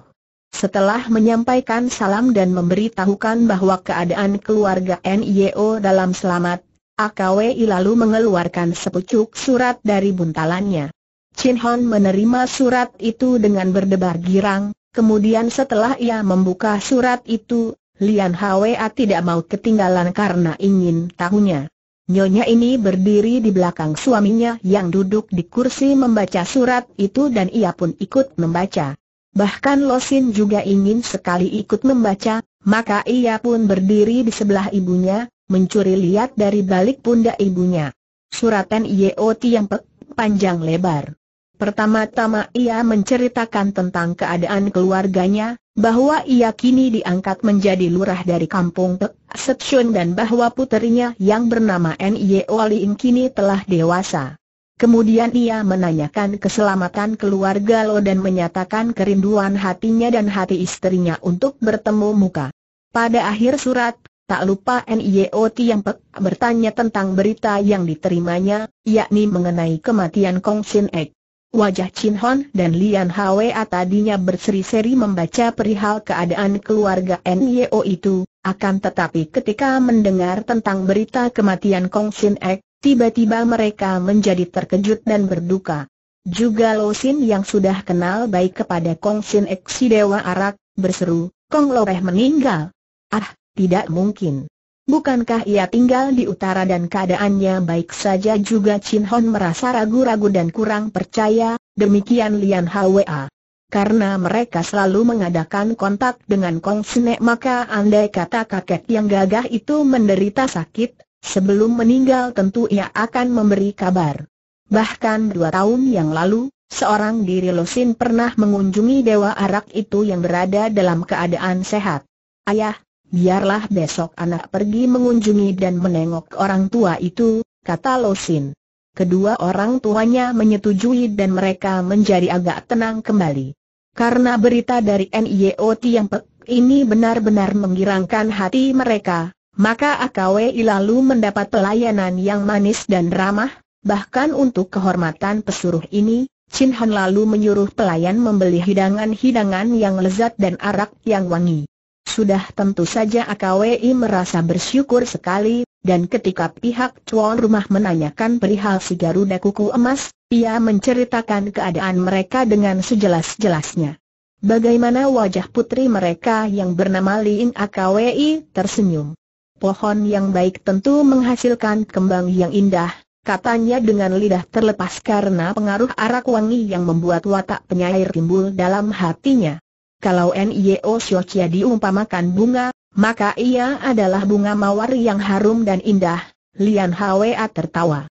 Setelah menyampaikan salam dan memberitahukan bahwa keadaan keluarga NIO dalam selamat, AKWI lalu mengeluarkan sepucuk surat dari buntalannya. Chin Hon menerima surat itu dengan berdebar girang, kemudian setelah ia membuka surat itu, Lian Hwa tidak mau ketinggalan karena ingin tahunya. Nyonya ini berdiri di belakang suaminya yang duduk di kursi membaca surat itu dan ia pun ikut membaca. Bahkan Losin juga ingin sekali ikut membaca, maka ia pun berdiri di sebelah ibunya, mencuri lihat dari balik pundak ibunya. Suratan Yeot yang pek, panjang lebar. Pertama-tama ia menceritakan tentang keadaan keluarganya, bahwa ia kini diangkat menjadi lurah dari kampung Pek Setsun dan bahwa puterinya yang bernama NIO Lin kini telah dewasa. Kemudian ia menanyakan keselamatan keluarga Lo dan menyatakan kerinduan hatinya dan hati istrinya untuk bertemu muka. Pada akhir surat, tak lupa NIO Tiang Pek bertanya tentang berita yang diterimanya, yakni mengenai kematian Kong Sin Ek. Wajah Chin Hon dan Lian Hwa tadinya berseri-seri membaca perihal keadaan keluarga NIO itu, akan tetapi ketika mendengar tentang berita kematian Kong Sin Ek, Tiba-tiba mereka menjadi terkejut dan berduka. Juga Lo Sin yang sudah kenal baik kepada Kong Sin Eksi Dewa Arak, berseru, Kong Loreh meninggal. Ah, tidak mungkin. Bukankah ia tinggal di utara dan keadaannya baik saja juga Chin Hon merasa ragu-ragu dan kurang percaya, demikian Lian Hwa. Karena mereka selalu mengadakan kontak dengan Kong Sinek maka andai kata kakek yang gagah itu menderita sakit, Sebelum meninggal tentu ia akan memberi kabar. Bahkan dua tahun yang lalu, seorang diri Losin pernah mengunjungi Dewa Arak itu yang berada dalam keadaan sehat. Ayah, biarlah besok anak pergi mengunjungi dan menengok orang tua itu, kata Losin. Kedua orang tuanya menyetujui dan mereka menjadi agak tenang kembali. Karena berita dari NIOT e yang pek ini benar-benar menggirangkan hati mereka, maka AKWI lalu mendapat pelayanan yang manis dan ramah, bahkan untuk kehormatan pesuruh ini, Chin Han lalu menyuruh pelayan membeli hidangan-hidangan yang lezat dan arak yang wangi. Sudah tentu saja AKWI merasa bersyukur sekali, dan ketika pihak tuan rumah menanyakan perihal si Garuda Kuku Emas, ia menceritakan keadaan mereka dengan sejelas-jelasnya. Bagaimana wajah putri mereka yang bernama Liin AKWI tersenyum pohon yang baik tentu menghasilkan kembang yang indah, katanya dengan lidah terlepas karena pengaruh arak wangi yang membuat watak penyair timbul dalam hatinya. Kalau N.I.O. Siochia diumpamakan bunga, maka ia adalah bunga mawar yang harum dan indah, Lian Hwa tertawa.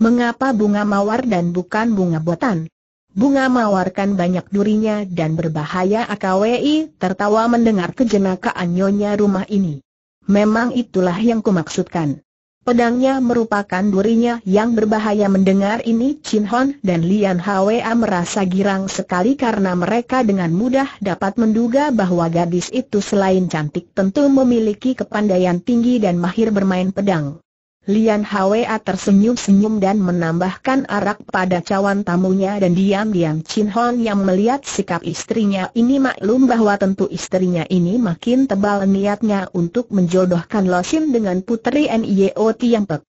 Mengapa bunga mawar dan bukan bunga buatan? Bunga mawar kan banyak durinya dan berbahaya AKWI tertawa mendengar kejenakaan nyonya rumah ini. Memang itulah yang kumaksudkan. Pedangnya merupakan durinya yang berbahaya mendengar ini Chin Hon dan Lian Hwa merasa girang sekali karena mereka dengan mudah dapat menduga bahwa gadis itu selain cantik tentu memiliki kepandaian tinggi dan mahir bermain pedang. Lian Hwa tersenyum-senyum dan menambahkan arak pada cawan tamunya dan diam-diam Chin Hon yang melihat sikap istrinya ini maklum bahwa tentu istrinya ini makin tebal niatnya untuk menjodohkan Lo Sim dengan putri NIO yang pek.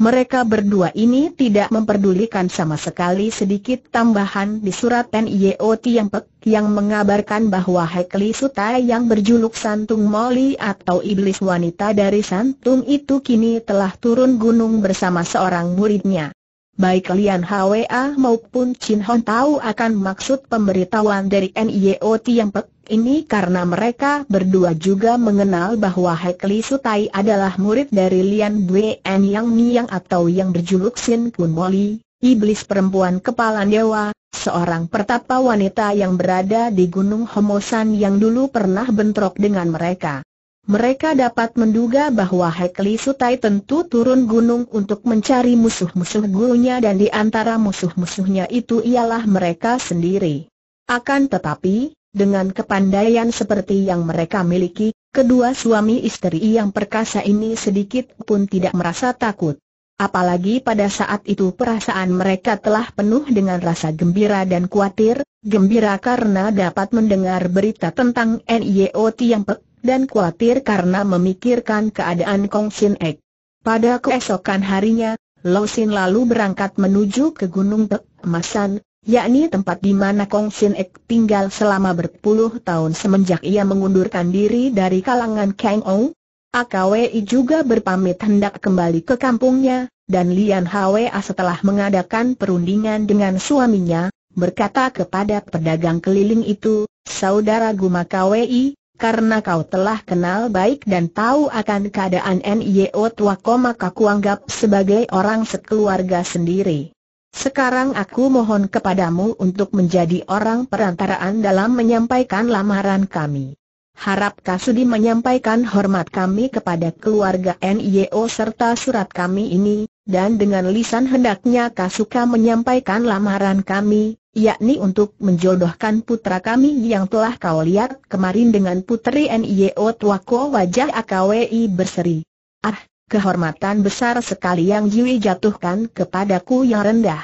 Mereka berdua ini tidak memperdulikan sama sekali sedikit tambahan di surat NIO Tiang Pek yang mengabarkan bahwa Hekli Suta yang berjuluk Santung Moli atau Iblis Wanita dari Santung itu kini telah turun gunung bersama seorang muridnya. Baik kalian Hwa maupun Chin Hon tahu akan maksud pemberitahuan dari NIO Tiang Pek, ini karena mereka berdua juga mengenal bahwa Hekli Sutai adalah murid dari Lian Buen Yang Niang atau yang berjuluk Sin Kun Moli, iblis perempuan kepala dewa, seorang pertapa wanita yang berada di Gunung Homosan yang dulu pernah bentrok dengan mereka. Mereka dapat menduga bahwa Hekli Sutai tentu turun gunung untuk mencari musuh-musuh gurunya dan di antara musuh-musuhnya itu ialah mereka sendiri. Akan tetapi, dengan kepandaian seperti yang mereka miliki, kedua suami istri yang perkasa ini sedikit pun tidak merasa takut. Apalagi pada saat itu perasaan mereka telah penuh dengan rasa gembira dan khawatir, gembira karena dapat mendengar berita tentang NIO yang Pek, dan khawatir karena memikirkan keadaan Kong Sin Ek. Pada keesokan harinya, Lo Sin lalu berangkat menuju ke Gunung Pek Masan, yakni tempat di mana Kong Sin Ek tinggal selama berpuluh tahun semenjak ia mengundurkan diri dari kalangan Kang Ong. AKWI juga berpamit hendak kembali ke kampungnya, dan Lian Hwa setelah mengadakan perundingan dengan suaminya, berkata kepada pedagang keliling itu, Saudara Guma KWI, karena kau telah kenal baik dan tahu akan keadaan NIO tua koma kuanggap sebagai orang sekeluarga sendiri. Sekarang aku mohon kepadamu untuk menjadi orang perantaraan dalam menyampaikan lamaran kami. Harap Kasudi menyampaikan hormat kami kepada keluarga NIO serta surat kami ini, dan dengan lisan hendaknya Kasuka menyampaikan lamaran kami, yakni untuk menjodohkan putra kami yang telah kau lihat kemarin dengan putri NIO Tuako wajah AKWI berseri. Ah, Kehormatan besar sekali yang Jiwi jatuhkan kepadaku yang rendah.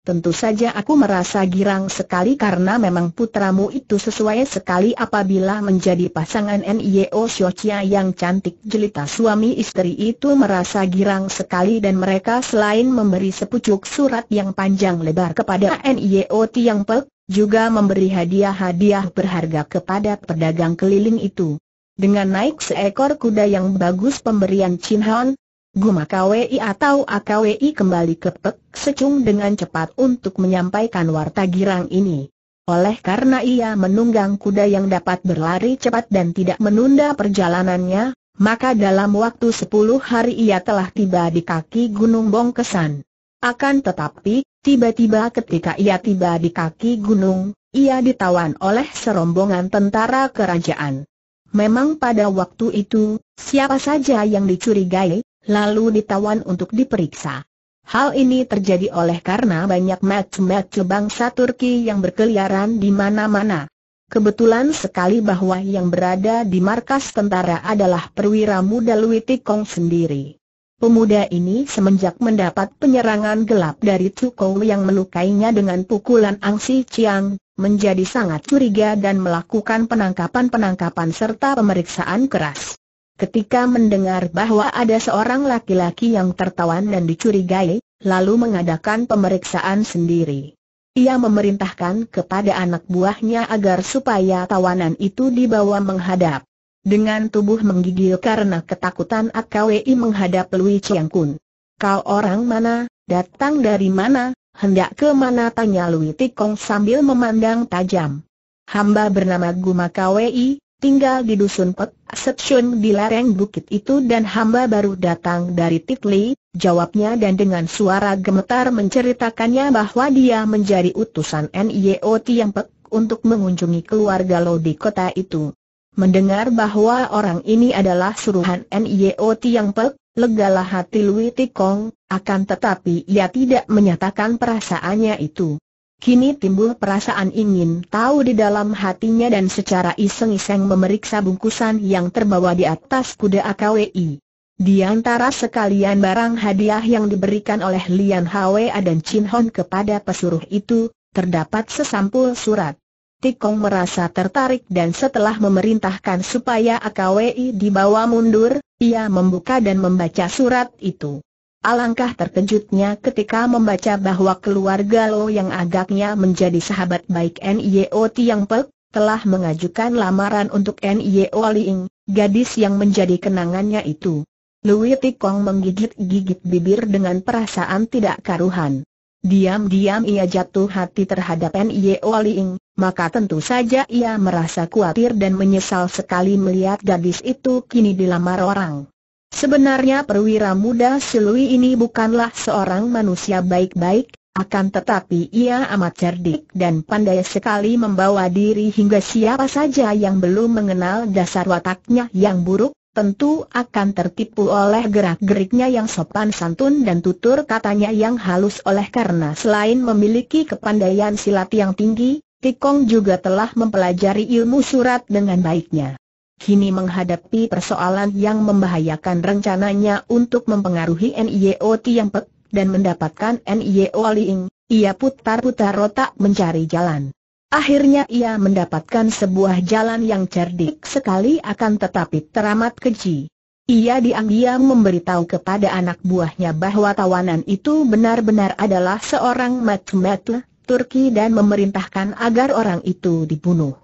Tentu saja aku merasa girang sekali karena memang putramu itu sesuai sekali apabila menjadi pasangan NIO Xiochia yang cantik jelita suami istri itu merasa girang sekali dan mereka selain memberi sepucuk surat yang panjang lebar kepada NIO Tiang Pek, juga memberi hadiah-hadiah berharga kepada pedagang keliling itu. Dengan naik seekor kuda yang bagus pemberian Chin Hon, Guma KWI atau AKWI kembali ke Pek Secung dengan cepat untuk menyampaikan warta girang ini. Oleh karena ia menunggang kuda yang dapat berlari cepat dan tidak menunda perjalanannya, maka dalam waktu sepuluh hari ia telah tiba di kaki Gunung Bongkesan. Akan tetapi, tiba-tiba ketika ia tiba di kaki gunung, ia ditawan oleh serombongan tentara kerajaan. Memang pada waktu itu, siapa saja yang dicurigai, lalu ditawan untuk diperiksa. Hal ini terjadi oleh karena banyak macam-macam bangsa Turki yang berkeliaran di mana-mana. Kebetulan sekali bahwa yang berada di markas tentara adalah perwira muda Louis sendiri. Pemuda ini semenjak mendapat penyerangan gelap dari Tukou yang melukainya dengan pukulan Angsi Chiang, menjadi sangat curiga dan melakukan penangkapan-penangkapan serta pemeriksaan keras. Ketika mendengar bahwa ada seorang laki-laki yang tertawan dan dicurigai, lalu mengadakan pemeriksaan sendiri. Ia memerintahkan kepada anak buahnya agar supaya tawanan itu dibawa menghadap. Dengan tubuh menggigil karena ketakutan AKWI menghadap Lui Chiang Kun. Kau orang mana, datang dari mana, hendak ke mana tanya Lui Tikong sambil memandang tajam. Hamba bernama Guma KWI, tinggal di dusun Pek Setsun di lereng bukit itu dan hamba baru datang dari Titli, jawabnya dan dengan suara gemetar menceritakannya bahwa dia menjadi utusan NIOT yang Pek untuk mengunjungi keluarga Lo di kota itu. Mendengar bahwa orang ini adalah suruhan Nio Tiang Pek, legalah hati Lui Tikong, akan tetapi ia tidak menyatakan perasaannya itu. Kini timbul perasaan ingin tahu di dalam hatinya dan secara iseng-iseng memeriksa bungkusan yang terbawa di atas kuda AKWI. Di antara sekalian barang hadiah yang diberikan oleh Lian Hwa dan Chin Hon kepada pesuruh itu, terdapat sesampul surat. Tikong merasa tertarik dan setelah memerintahkan supaya AKWI dibawa mundur, ia membuka dan membaca surat itu. Alangkah terkejutnya ketika membaca bahwa keluarga Lo yang agaknya menjadi sahabat baik NIO Tiang Pek, telah mengajukan lamaran untuk NIO Liing, gadis yang menjadi kenangannya itu. Louis Tikong menggigit-gigit bibir dengan perasaan tidak karuhan diam-diam ia jatuh hati terhadap N.Y.O. Ling, maka tentu saja ia merasa khawatir dan menyesal sekali melihat gadis itu kini dilamar orang. Sebenarnya perwira muda Silui ini bukanlah seorang manusia baik-baik, akan tetapi ia amat cerdik dan pandai sekali membawa diri hingga siapa saja yang belum mengenal dasar wataknya yang buruk, tentu akan tertipu oleh gerak-geriknya yang sopan santun dan tutur katanya yang halus oleh karena selain memiliki kepandaian silat yang tinggi, Tikong juga telah mempelajari ilmu surat dengan baiknya. Kini menghadapi persoalan yang membahayakan rencananya untuk mempengaruhi NIO Tiang dan mendapatkan NIO Liing, ia putar-putar otak mencari jalan. Akhirnya ia mendapatkan sebuah jalan yang cerdik sekali akan tetapi teramat keji. Ia diam-diam memberitahu kepada anak buahnya bahwa tawanan itu benar-benar adalah seorang matematik Turki dan memerintahkan agar orang itu dibunuh.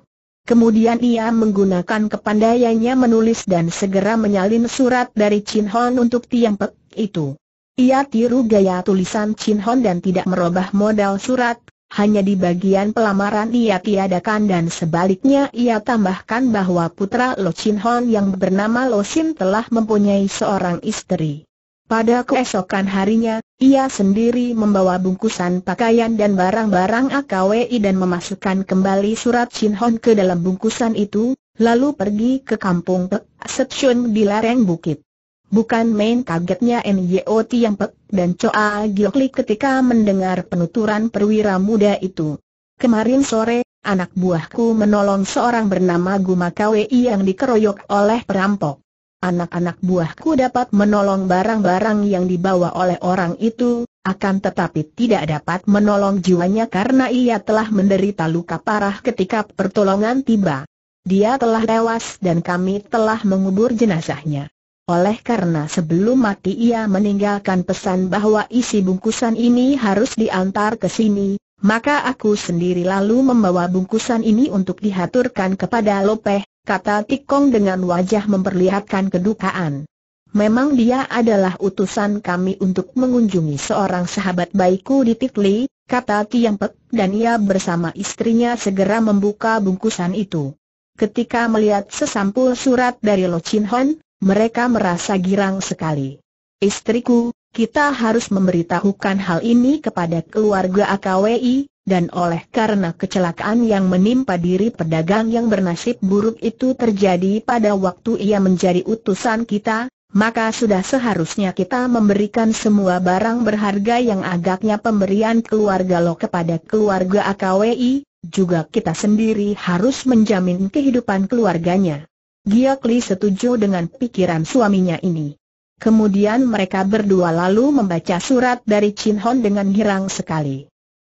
Kemudian ia menggunakan kepandaiannya menulis dan segera menyalin surat dari Chin Hon untuk Tiang Pek itu. Ia tiru gaya tulisan Chin Hon dan tidak merubah modal surat hanya di bagian pelamaran ia tiadakan dan sebaliknya ia tambahkan bahwa putra Lo Chin Hon yang bernama Lo Sin telah mempunyai seorang istri. Pada keesokan harinya, ia sendiri membawa bungkusan pakaian dan barang-barang AKWI dan memasukkan kembali surat Chin Hon ke dalam bungkusan itu, lalu pergi ke kampung Pek Setsun di lereng bukit. Bukan main kagetnya Nyo Tiang Pek dan Choa Giok Li ketika mendengar penuturan perwira muda itu. Kemarin sore, anak buahku menolong seorang bernama Guma Gumakawi yang dikeroyok oleh perampok. Anak-anak buahku dapat menolong barang-barang yang dibawa oleh orang itu, akan tetapi tidak dapat menolong jiwanya karena ia telah menderita luka parah ketika pertolongan tiba. Dia telah tewas dan kami telah mengubur jenazahnya oleh karena sebelum mati ia meninggalkan pesan bahwa isi bungkusan ini harus diantar ke sini, maka aku sendiri lalu membawa bungkusan ini untuk dihaturkan kepada Lopeh, kata Tikong dengan wajah memperlihatkan kedukaan. Memang dia adalah utusan kami untuk mengunjungi seorang sahabat baikku di Tikli, kata Tiang Pek, dan ia bersama istrinya segera membuka bungkusan itu. Ketika melihat sesampul surat dari Lo Chin Hon, mereka merasa girang sekali. Istriku, kita harus memberitahukan hal ini kepada keluarga AKWI, dan oleh karena kecelakaan yang menimpa diri pedagang yang bernasib buruk itu terjadi pada waktu ia menjadi utusan kita, maka sudah seharusnya kita memberikan semua barang berharga yang agaknya pemberian keluarga Lo kepada keluarga AKWI, juga kita sendiri harus menjamin kehidupan keluarganya. Giakli setuju dengan pikiran suaminya ini. Kemudian mereka berdua lalu membaca surat dari Chin Hon dengan girang sekali.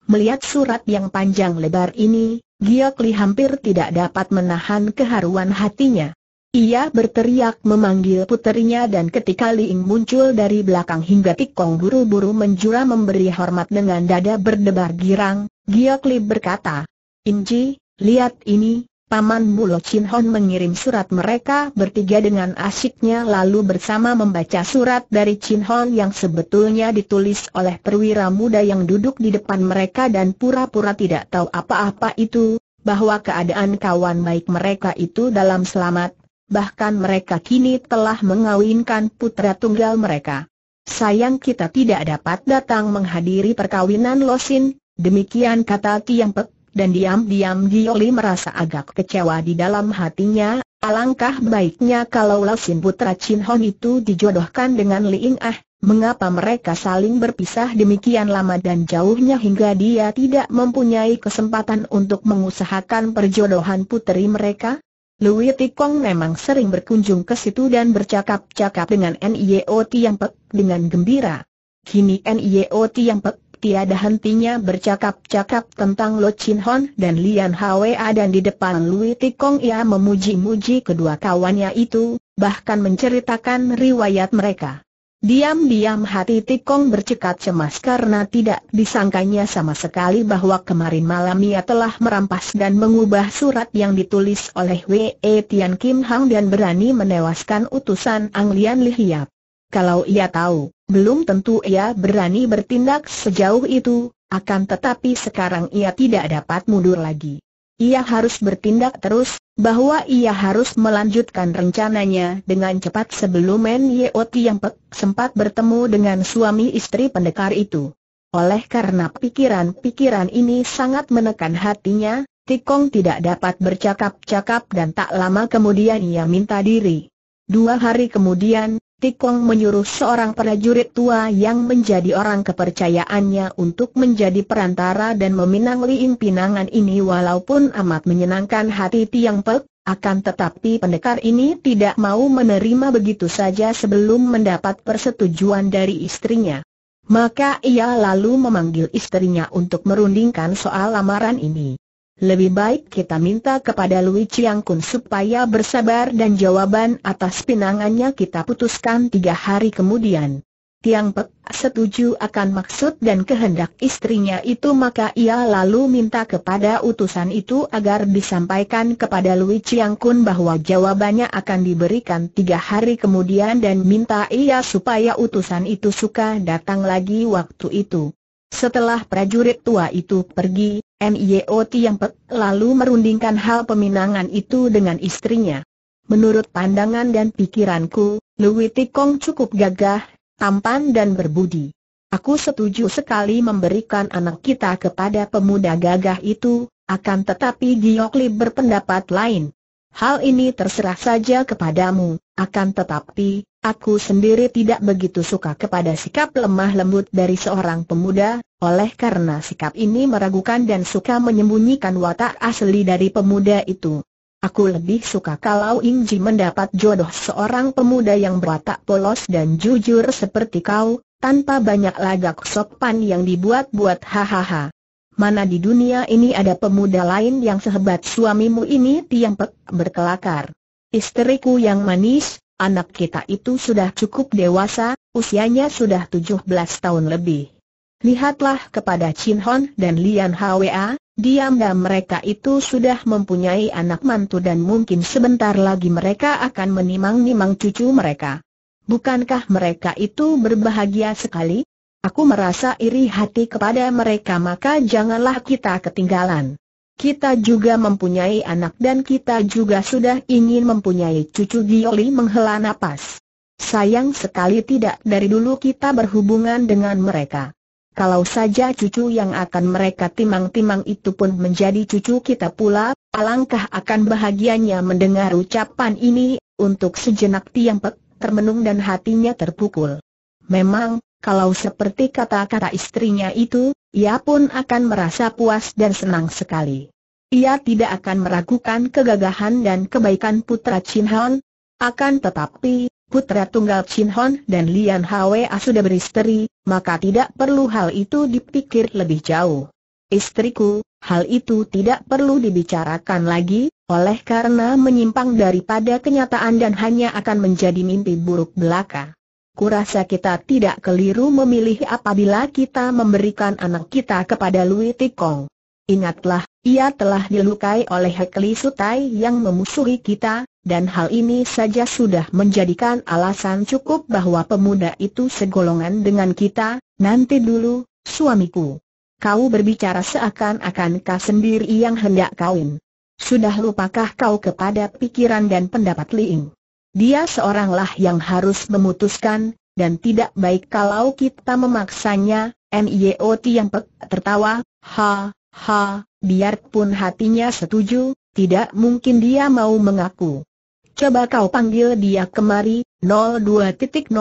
Melihat surat yang panjang lebar ini, Giakli hampir tidak dapat menahan keharuan hatinya. Ia berteriak memanggil puterinya dan ketika Lee-ying muncul dari belakang hingga Tikong buru-buru menjura memberi hormat dengan dada berdebar girang, Giakli berkata, Inji, lihat ini, Paman Mulo Chin Hon mengirim surat mereka bertiga dengan asyiknya lalu bersama membaca surat dari Chin Hon yang sebetulnya ditulis oleh perwira muda yang duduk di depan mereka dan pura-pura tidak tahu apa-apa itu, bahwa keadaan kawan baik mereka itu dalam selamat, bahkan mereka kini telah mengawinkan putra tunggal mereka. Sayang kita tidak dapat datang menghadiri perkawinan Losin, demikian kata Tiang Pek dan diam-diam Gioli merasa agak kecewa di dalam hatinya, alangkah baiknya kalau Lasin Putra Chin Hon itu dijodohkan dengan Ying Ah, mengapa mereka saling berpisah demikian lama dan jauhnya hingga dia tidak mempunyai kesempatan untuk mengusahakan perjodohan puteri mereka? Louis Tikong memang sering berkunjung ke situ dan bercakap-cakap dengan NIOT e Yang Pek dengan gembira. Kini NIOT e Yang Pek tiada hentinya bercakap-cakap tentang Lo Chin Hon dan Lian Hwa dan di depan Lui Tikong ia memuji-muji kedua kawannya itu, bahkan menceritakan riwayat mereka. Diam-diam hati Tikong bercekat cemas karena tidak disangkanya sama sekali bahwa kemarin malam ia telah merampas dan mengubah surat yang ditulis oleh W.E. Tian Kim Hang dan berani menewaskan utusan Ang Lian Lihiap. Kalau ia tahu, belum tentu ia berani bertindak sejauh itu, akan tetapi sekarang ia tidak dapat mundur lagi. Ia harus bertindak terus, bahwa ia harus melanjutkan rencananya dengan cepat sebelum Men Yeo Tiang Pek sempat bertemu dengan suami istri pendekar itu. Oleh karena pikiran-pikiran ini sangat menekan hatinya, Tikong tidak dapat bercakap-cakap dan tak lama kemudian ia minta diri. Dua hari kemudian, Tikong menyuruh seorang prajurit tua yang menjadi orang kepercayaannya untuk menjadi perantara dan meminang liing pinangan ini walaupun amat menyenangkan hati Tiang Pek, akan tetapi pendekar ini tidak mau menerima begitu saja sebelum mendapat persetujuan dari istrinya. Maka ia lalu memanggil istrinya untuk merundingkan soal lamaran ini. Lebih baik kita minta kepada Lui Chiang Kun supaya bersabar dan jawaban atas pinangannya kita putuskan tiga hari kemudian. Tiang Pek setuju akan maksud dan kehendak istrinya itu maka ia lalu minta kepada utusan itu agar disampaikan kepada Lui Chiang Kun bahwa jawabannya akan diberikan tiga hari kemudian dan minta ia supaya utusan itu suka datang lagi waktu itu. Setelah prajurit tua itu pergi, Mio Tiampek lalu merundingkan hal peminangan itu dengan istrinya. Menurut pandangan dan pikiranku, Lui Tikong cukup gagah, tampan dan berbudi. Aku setuju sekali memberikan anak kita kepada pemuda gagah itu, akan tetapi Giokli berpendapat lain. Hal ini terserah saja kepadamu, akan tetapi, aku sendiri tidak begitu suka kepada sikap lemah lembut dari seorang pemuda, oleh karena sikap ini meragukan dan suka menyembunyikan watak asli dari pemuda itu. Aku lebih suka kalau Ingji mendapat jodoh seorang pemuda yang berwatak polos dan jujur seperti kau, tanpa banyak lagak sopan yang dibuat-buat hahaha. Mana di dunia ini ada pemuda lain yang sehebat suamimu ini tiang pek berkelakar. Isteriku yang manis, anak kita itu sudah cukup dewasa, usianya sudah 17 tahun lebih. Lihatlah kepada Chin Hon dan Lian Hwa, diamnya mereka itu sudah mempunyai anak mantu dan mungkin sebentar lagi mereka akan menimang-nimang cucu mereka. Bukankah mereka itu berbahagia sekali? Aku merasa iri hati kepada mereka maka janganlah kita ketinggalan. Kita juga mempunyai anak dan kita juga sudah ingin mempunyai cucu Gioli menghela napas. Sayang sekali tidak dari dulu kita berhubungan dengan mereka. Kalau saja cucu yang akan mereka timang-timang itu pun menjadi cucu kita pula, alangkah akan bahagianya mendengar ucapan ini, untuk sejenak Tiang Pek, termenung dan hatinya terpukul. Memang, kalau seperti kata-kata istrinya itu, ia pun akan merasa puas dan senang sekali. Ia tidak akan meragukan kegagahan dan kebaikan putra Chin Han. Akan tetapi, putra tunggal Chin Hon dan Lian Hwa sudah beristeri, maka tidak perlu hal itu dipikir lebih jauh. Istriku, hal itu tidak perlu dibicarakan lagi, oleh karena menyimpang daripada kenyataan dan hanya akan menjadi mimpi buruk belaka. Kurasa kita tidak keliru memilih apabila kita memberikan anak kita kepada Lui Tikong. Ingatlah, ia telah dilukai oleh Hekli Sutai yang memusuhi kita, dan hal ini saja sudah menjadikan alasan cukup bahwa pemuda itu segolongan dengan kita, nanti dulu, suamiku. Kau berbicara seakan-akan kau sendiri yang hendak kawin. Sudah lupakah kau kepada pikiran dan pendapat Liing? Dia seoranglah yang harus memutuskan, dan tidak baik kalau kita memaksanya, M.I.O. yang pek tertawa, ha, ha, biarpun hatinya setuju, tidak mungkin dia mau mengaku. Coba kau panggil dia kemari, 02.04.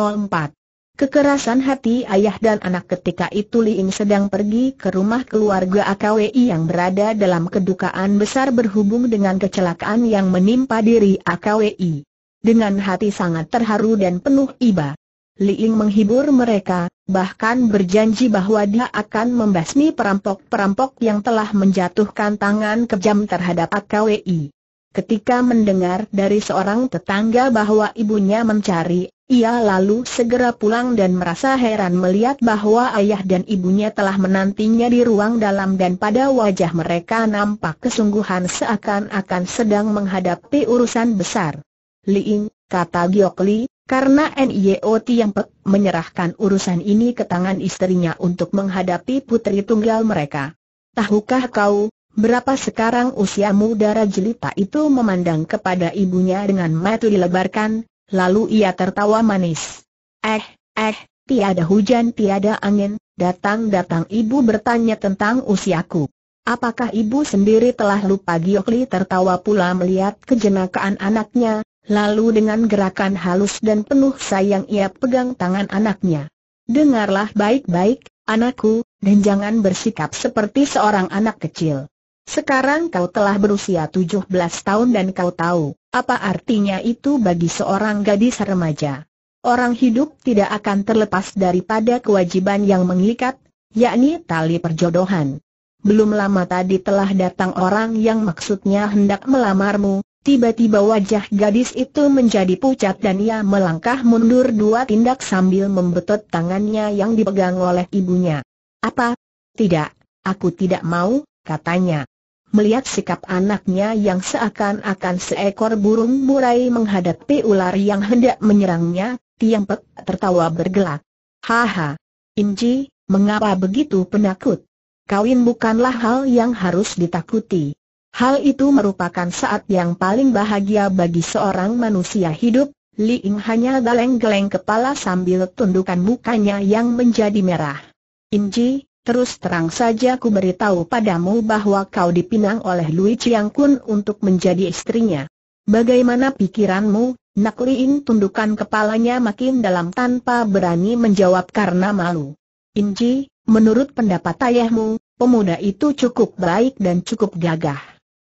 Kekerasan hati ayah dan anak ketika itu Liing sedang pergi ke rumah keluarga AKWI yang berada dalam kedukaan besar berhubung dengan kecelakaan yang menimpa diri AKWI. Dengan hati sangat terharu dan penuh iba, Liing menghibur mereka, bahkan berjanji bahwa dia akan membasmi perampok-perampok yang telah menjatuhkan tangan kejam terhadap AKWI. Ketika mendengar dari seorang tetangga bahwa ibunya mencari, ia lalu segera pulang dan merasa heran melihat bahwa ayah dan ibunya telah menantinya di ruang dalam dan pada wajah mereka nampak kesungguhan seakan-akan sedang menghadapi urusan besar. Liing, kata Giok Li, karena NIO Tiang Pek menyerahkan urusan ini ke tangan istrinya untuk menghadapi putri tunggal mereka. Tahukah kau, Berapa sekarang usiamu darah jelita itu memandang kepada ibunya dengan mata dilebarkan, lalu ia tertawa manis. Eh, eh, tiada hujan tiada angin, datang-datang ibu bertanya tentang usiaku. Apakah ibu sendiri telah lupa Giokli tertawa pula melihat kejenakaan anaknya, lalu dengan gerakan halus dan penuh sayang ia pegang tangan anaknya. Dengarlah baik-baik, anakku, dan jangan bersikap seperti seorang anak kecil. Sekarang kau telah berusia 17 tahun dan kau tahu, apa artinya itu bagi seorang gadis remaja. Orang hidup tidak akan terlepas daripada kewajiban yang mengikat, yakni tali perjodohan. Belum lama tadi telah datang orang yang maksudnya hendak melamarmu, tiba-tiba wajah gadis itu menjadi pucat dan ia melangkah mundur dua tindak sambil membetot tangannya yang dipegang oleh ibunya. Apa? Tidak, aku tidak mau, katanya melihat sikap anaknya yang seakan-akan seekor burung murai menghadapi ular yang hendak menyerangnya, Tiang Pek tertawa bergelak. Haha, Inji, mengapa begitu penakut? Kawin bukanlah hal yang harus ditakuti. Hal itu merupakan saat yang paling bahagia bagi seorang manusia hidup, Li Ying hanya geleng-geleng kepala sambil tundukan mukanya yang menjadi merah. Inji, Terus terang saja ku beritahu padamu bahwa kau dipinang oleh Lui Chiang Kun untuk menjadi istrinya. Bagaimana pikiranmu? Nak Liin Tundukkan kepalanya makin dalam tanpa berani menjawab karena malu. Inji, menurut pendapat ayahmu, pemuda itu cukup baik dan cukup gagah.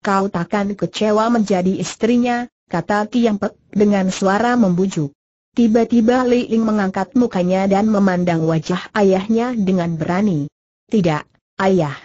Kau takkan kecewa menjadi istrinya, kata Kiang Pek dengan suara membujuk. Tiba-tiba Li Ling mengangkat mukanya dan memandang wajah ayahnya dengan berani. Tidak, ayah.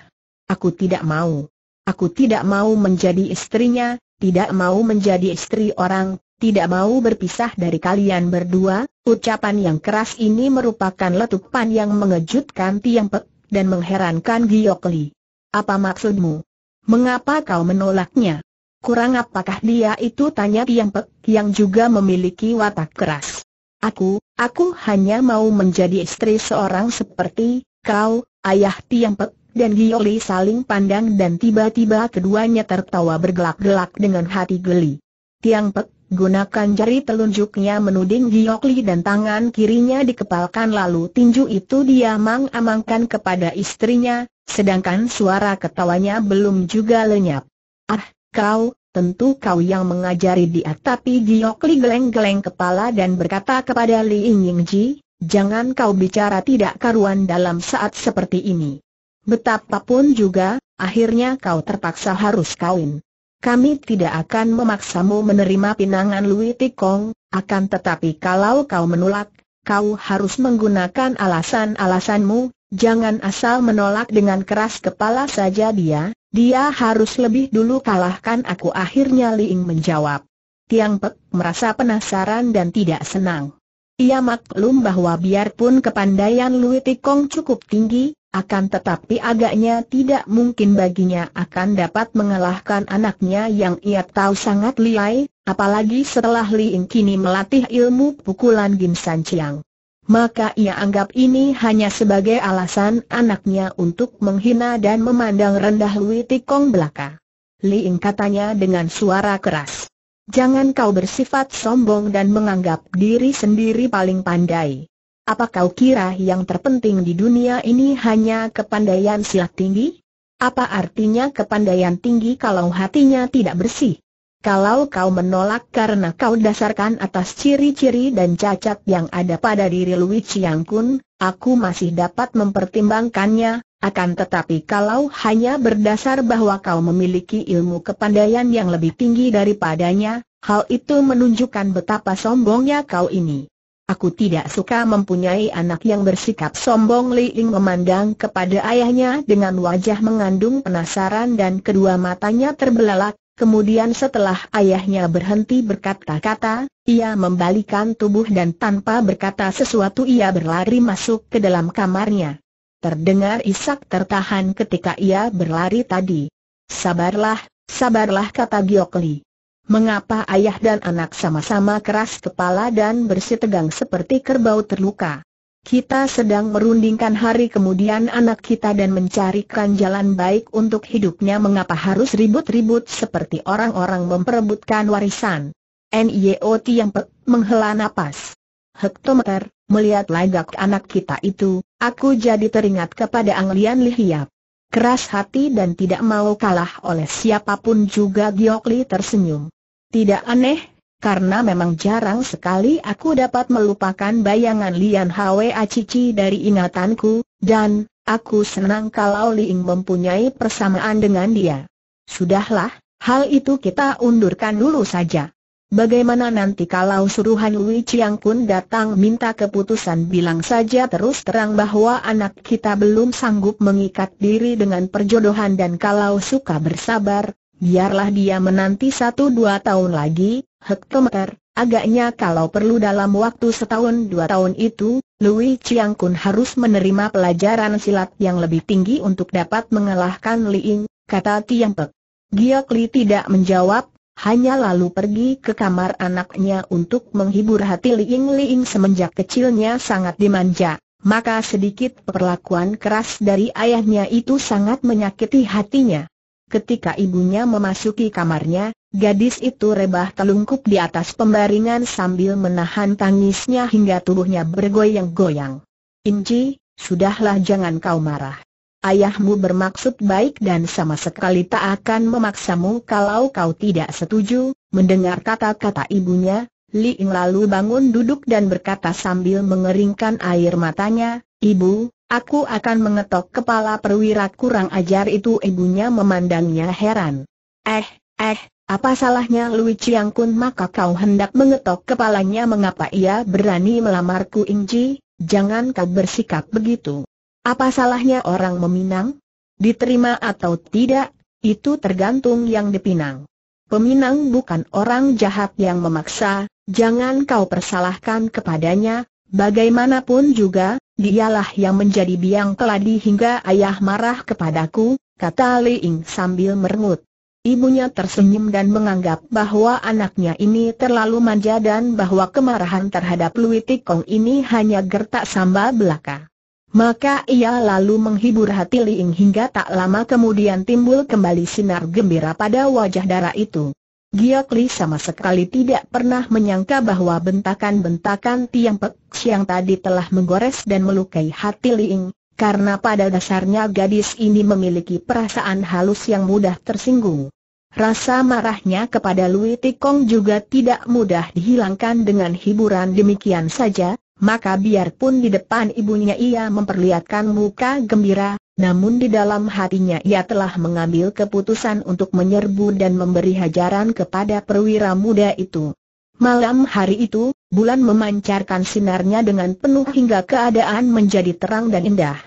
Aku tidak mau. Aku tidak mau menjadi istrinya, tidak mau menjadi istri orang, tidak mau berpisah dari kalian berdua, ucapan yang keras ini merupakan letupan yang mengejutkan Tiang Pek, dan mengherankan Giyok Li. Apa maksudmu? Mengapa kau menolaknya? Kurang apakah dia itu tanya Tiang Pek, yang juga memiliki watak keras. Aku, aku hanya mau menjadi istri seorang seperti kau, Ayah Tiang Pek dan Gioli saling pandang dan tiba-tiba keduanya tertawa bergelak-gelak dengan hati geli. Tiang Pek gunakan jari telunjuknya menuding Giokli dan tangan kirinya dikepalkan lalu tinju itu dia mang-amangkan kepada istrinya, sedangkan suara ketawanya belum juga lenyap. Ah, kau, tentu kau yang mengajari dia tapi Giokli geleng-geleng kepala dan berkata kepada Li Yingji, Jangan kau bicara tidak karuan dalam saat seperti ini. Betapapun juga, akhirnya kau terpaksa harus kawin. Kami tidak akan memaksamu menerima pinangan Lui Tikong, akan tetapi kalau kau menolak, kau harus menggunakan alasan-alasanmu, jangan asal menolak dengan keras kepala saja dia, dia harus lebih dulu kalahkan aku akhirnya Liing menjawab. Tiang Pek merasa penasaran dan tidak senang. Ia maklum bahwa biarpun kepandaian Lui Tikong cukup tinggi, akan tetapi agaknya tidak mungkin baginya akan dapat mengalahkan anaknya yang ia tahu sangat liai, apalagi setelah Li Ying kini melatih ilmu pukulan Gim San Chiang. Maka ia anggap ini hanya sebagai alasan anaknya untuk menghina dan memandang rendah Lui Tikong belaka. Li Ying katanya dengan suara keras. Jangan kau bersifat sombong dan menganggap diri sendiri paling pandai. Apa kau kira yang terpenting di dunia ini hanya kepandaian silat tinggi? Apa artinya kepandaian tinggi kalau hatinya tidak bersih? Kalau kau menolak karena kau dasarkan atas ciri-ciri dan cacat yang ada pada diri Louis Chiang Kun, aku masih dapat mempertimbangkannya, akan tetapi kalau hanya berdasar bahwa kau memiliki ilmu kepandaian yang lebih tinggi daripadanya, hal itu menunjukkan betapa sombongnya kau ini. Aku tidak suka mempunyai anak yang bersikap sombong Li Ling memandang kepada ayahnya dengan wajah mengandung penasaran dan kedua matanya terbelalak, kemudian setelah ayahnya berhenti berkata-kata, ia membalikan tubuh dan tanpa berkata sesuatu ia berlari masuk ke dalam kamarnya. Terdengar isak tertahan ketika ia berlari tadi. Sabarlah, sabarlah kata Giokli. Mengapa ayah dan anak sama-sama keras kepala dan bersih tegang seperti kerbau terluka? Kita sedang merundingkan hari kemudian anak kita dan mencarikan jalan baik untuk hidupnya mengapa harus ribut-ribut seperti orang-orang memperebutkan warisan. N.Y.O.T. yang menghela napas. Hektometer, Melihat lagak anak kita itu, aku jadi teringat kepada Ang Lian Li Keras hati dan tidak mau kalah oleh siapapun juga Giok Li tersenyum. Tidak aneh, karena memang jarang sekali aku dapat melupakan bayangan Lian Hwa Acici dari ingatanku, dan, aku senang kalau Liing mempunyai persamaan dengan dia. Sudahlah, hal itu kita undurkan dulu saja. Bagaimana nanti kalau suruhan Wei Chiang Kun datang minta keputusan bilang saja terus terang bahwa anak kita belum sanggup mengikat diri dengan perjodohan dan kalau suka bersabar, biarlah dia menanti satu dua tahun lagi, hektometer, agaknya kalau perlu dalam waktu setahun dua tahun itu, Lui Chiang Kun harus menerima pelajaran silat yang lebih tinggi untuk dapat mengalahkan Li Ying, kata Tiang Pek. Giok Li tidak menjawab, hanya lalu pergi ke kamar anaknya untuk menghibur hati Liing Liing semenjak kecilnya sangat dimanja. Maka sedikit perlakuan keras dari ayahnya itu sangat menyakiti hatinya. Ketika ibunya memasuki kamarnya, gadis itu rebah telungkup di atas pembaringan sambil menahan tangisnya hingga tubuhnya bergoyang-goyang. Inci, sudahlah jangan kau marah ayahmu bermaksud baik dan sama sekali tak akan memaksamu kalau kau tidak setuju, mendengar kata-kata ibunya, Li Ying lalu bangun duduk dan berkata sambil mengeringkan air matanya, Ibu, aku akan mengetok kepala perwira kurang ajar itu ibunya memandangnya heran. Eh, eh, apa salahnya Lui Chiang Kun maka kau hendak mengetok kepalanya mengapa ia berani melamarku Ingji, jangan kau bersikap begitu. Apa salahnya orang meminang? Diterima atau tidak, itu tergantung yang dipinang. Peminang bukan orang jahat yang memaksa, jangan kau persalahkan kepadanya, bagaimanapun juga, dialah yang menjadi biang keladi hingga ayah marah kepadaku, kata Ying sambil merengut. Ibunya tersenyum dan menganggap bahwa anaknya ini terlalu manja dan bahwa kemarahan terhadap Lui Tikong ini hanya gertak sambal belaka. Maka ia lalu menghibur hati Liing hingga tak lama kemudian timbul kembali sinar gembira pada wajah darah itu. Giok Li sama sekali tidak pernah menyangka bahwa bentakan-bentakan Tiang Pek yang tadi telah menggores dan melukai hati Liing, karena pada dasarnya gadis ini memiliki perasaan halus yang mudah tersinggung. Rasa marahnya kepada Lui Tikong juga tidak mudah dihilangkan dengan hiburan demikian saja, maka biarpun di depan ibunya ia memperlihatkan muka gembira, namun di dalam hatinya ia telah mengambil keputusan untuk menyerbu dan memberi hajaran kepada perwira muda itu. Malam hari itu, bulan memancarkan sinarnya dengan penuh hingga keadaan menjadi terang dan indah.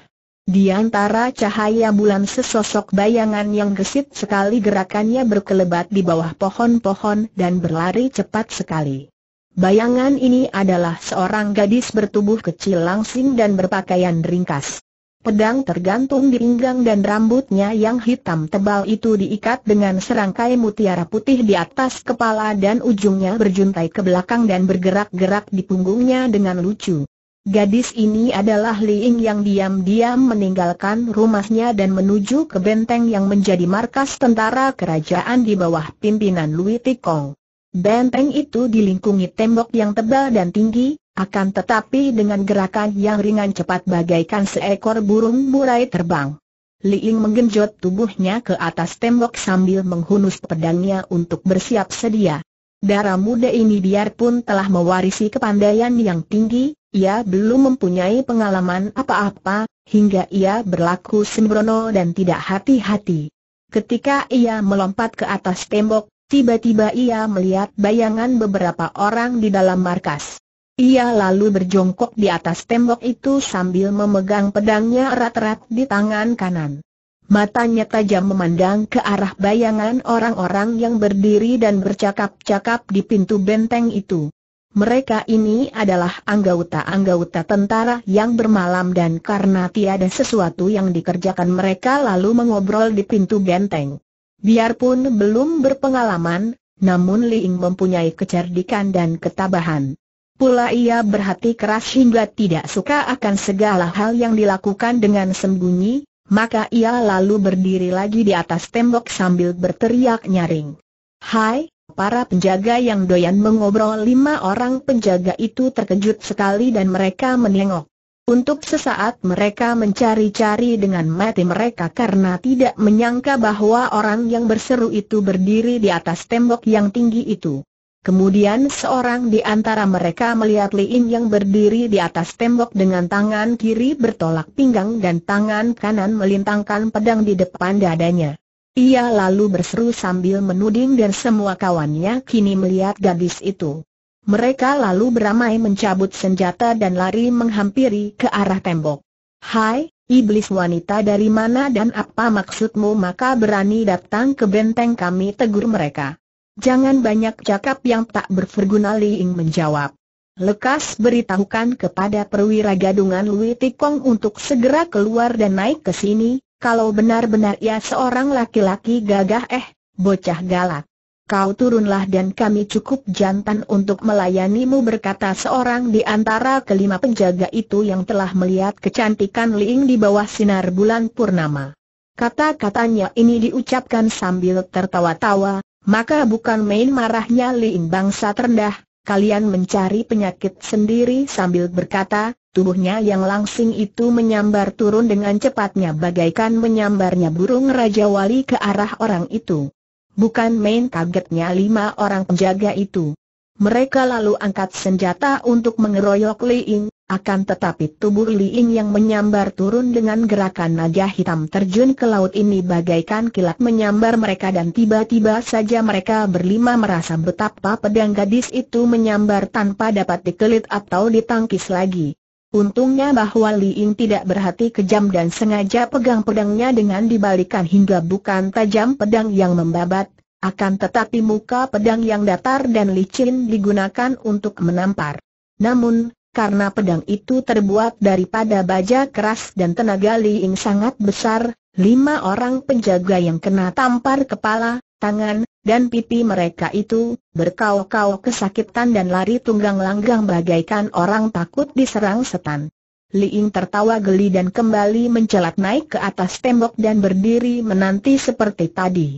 Di antara cahaya bulan sesosok bayangan yang gesit sekali gerakannya berkelebat di bawah pohon-pohon dan berlari cepat sekali. Bayangan ini adalah seorang gadis bertubuh kecil langsing dan berpakaian ringkas. Pedang tergantung di pinggang dan rambutnya yang hitam tebal itu diikat dengan serangkai mutiara putih di atas kepala dan ujungnya berjuntai ke belakang dan bergerak-gerak di punggungnya dengan lucu. Gadis ini adalah Liing yang diam-diam meninggalkan rumahnya dan menuju ke benteng yang menjadi markas tentara kerajaan di bawah pimpinan Louis Tikong. Benteng itu dilingkungi tembok yang tebal dan tinggi, akan tetapi dengan gerakan yang ringan cepat bagaikan seekor burung murai terbang. Liing menggenjot tubuhnya ke atas tembok sambil menghunus pedangnya untuk bersiap sedia. Darah muda ini biarpun telah mewarisi kepandaian yang tinggi, ia belum mempunyai pengalaman apa-apa, hingga ia berlaku sembrono dan tidak hati-hati. Ketika ia melompat ke atas tembok, Tiba-tiba ia melihat bayangan beberapa orang di dalam markas. Ia lalu berjongkok di atas tembok itu sambil memegang pedangnya erat-erat di tangan kanan. Matanya tajam memandang ke arah bayangan orang-orang yang berdiri dan bercakap-cakap di pintu benteng itu. Mereka ini adalah anggota-anggota tentara yang bermalam dan karena tiada sesuatu yang dikerjakan mereka lalu mengobrol di pintu benteng. Biarpun belum berpengalaman, namun Liing mempunyai kecerdikan dan ketabahan. Pula ia berhati keras hingga tidak suka akan segala hal yang dilakukan dengan sembunyi, maka ia lalu berdiri lagi di atas tembok sambil berteriak nyaring. Hai, Para penjaga yang doyan mengobrol lima orang penjaga itu terkejut sekali dan mereka menengok. Untuk sesaat mereka mencari-cari dengan mati mereka karena tidak menyangka bahwa orang yang berseru itu berdiri di atas tembok yang tinggi itu. Kemudian seorang di antara mereka melihat Liin yang berdiri di atas tembok dengan tangan kiri bertolak pinggang dan tangan kanan melintangkan pedang di depan dadanya. Ia lalu berseru sambil menuding dan semua kawannya kini melihat gadis itu. Mereka lalu beramai mencabut senjata dan lari menghampiri ke arah tembok. Hai, iblis wanita dari mana dan apa maksudmu maka berani datang ke benteng kami tegur mereka. Jangan banyak cakap yang tak Li Ying menjawab. Lekas beritahukan kepada perwira gadungan Lui Tikong untuk segera keluar dan naik ke sini, kalau benar-benar ia seorang laki-laki gagah eh, bocah galak kau turunlah dan kami cukup jantan untuk melayanimu berkata seorang di antara kelima penjaga itu yang telah melihat kecantikan Liing di bawah sinar bulan purnama. Kata-katanya ini diucapkan sambil tertawa-tawa, maka bukan main marahnya Liing bangsa terendah, kalian mencari penyakit sendiri sambil berkata, tubuhnya yang langsing itu menyambar turun dengan cepatnya bagaikan menyambarnya burung Raja Wali ke arah orang itu. Bukan main kagetnya lima orang penjaga itu. Mereka lalu angkat senjata untuk mengeroyok Li Ying, akan tetapi tubuh Li Ying yang menyambar turun dengan gerakan naga hitam terjun ke laut ini bagaikan kilat menyambar mereka dan tiba-tiba saja mereka berlima merasa betapa pedang gadis itu menyambar tanpa dapat dikelit atau ditangkis lagi. Untungnya bahwa Li Ying tidak berhati kejam dan sengaja pegang pedangnya dengan dibalikan hingga bukan tajam pedang yang membabat, akan tetapi muka pedang yang datar dan licin digunakan untuk menampar. Namun, karena pedang itu terbuat daripada baja keras dan tenaga Li Ying sangat besar, lima orang penjaga yang kena tampar kepala, tangan, dan pipi mereka itu, berkau-kau kesakitan dan lari tunggang-langgang bagaikan orang takut diserang setan. Liing tertawa geli dan kembali mencelat naik ke atas tembok dan berdiri menanti seperti tadi.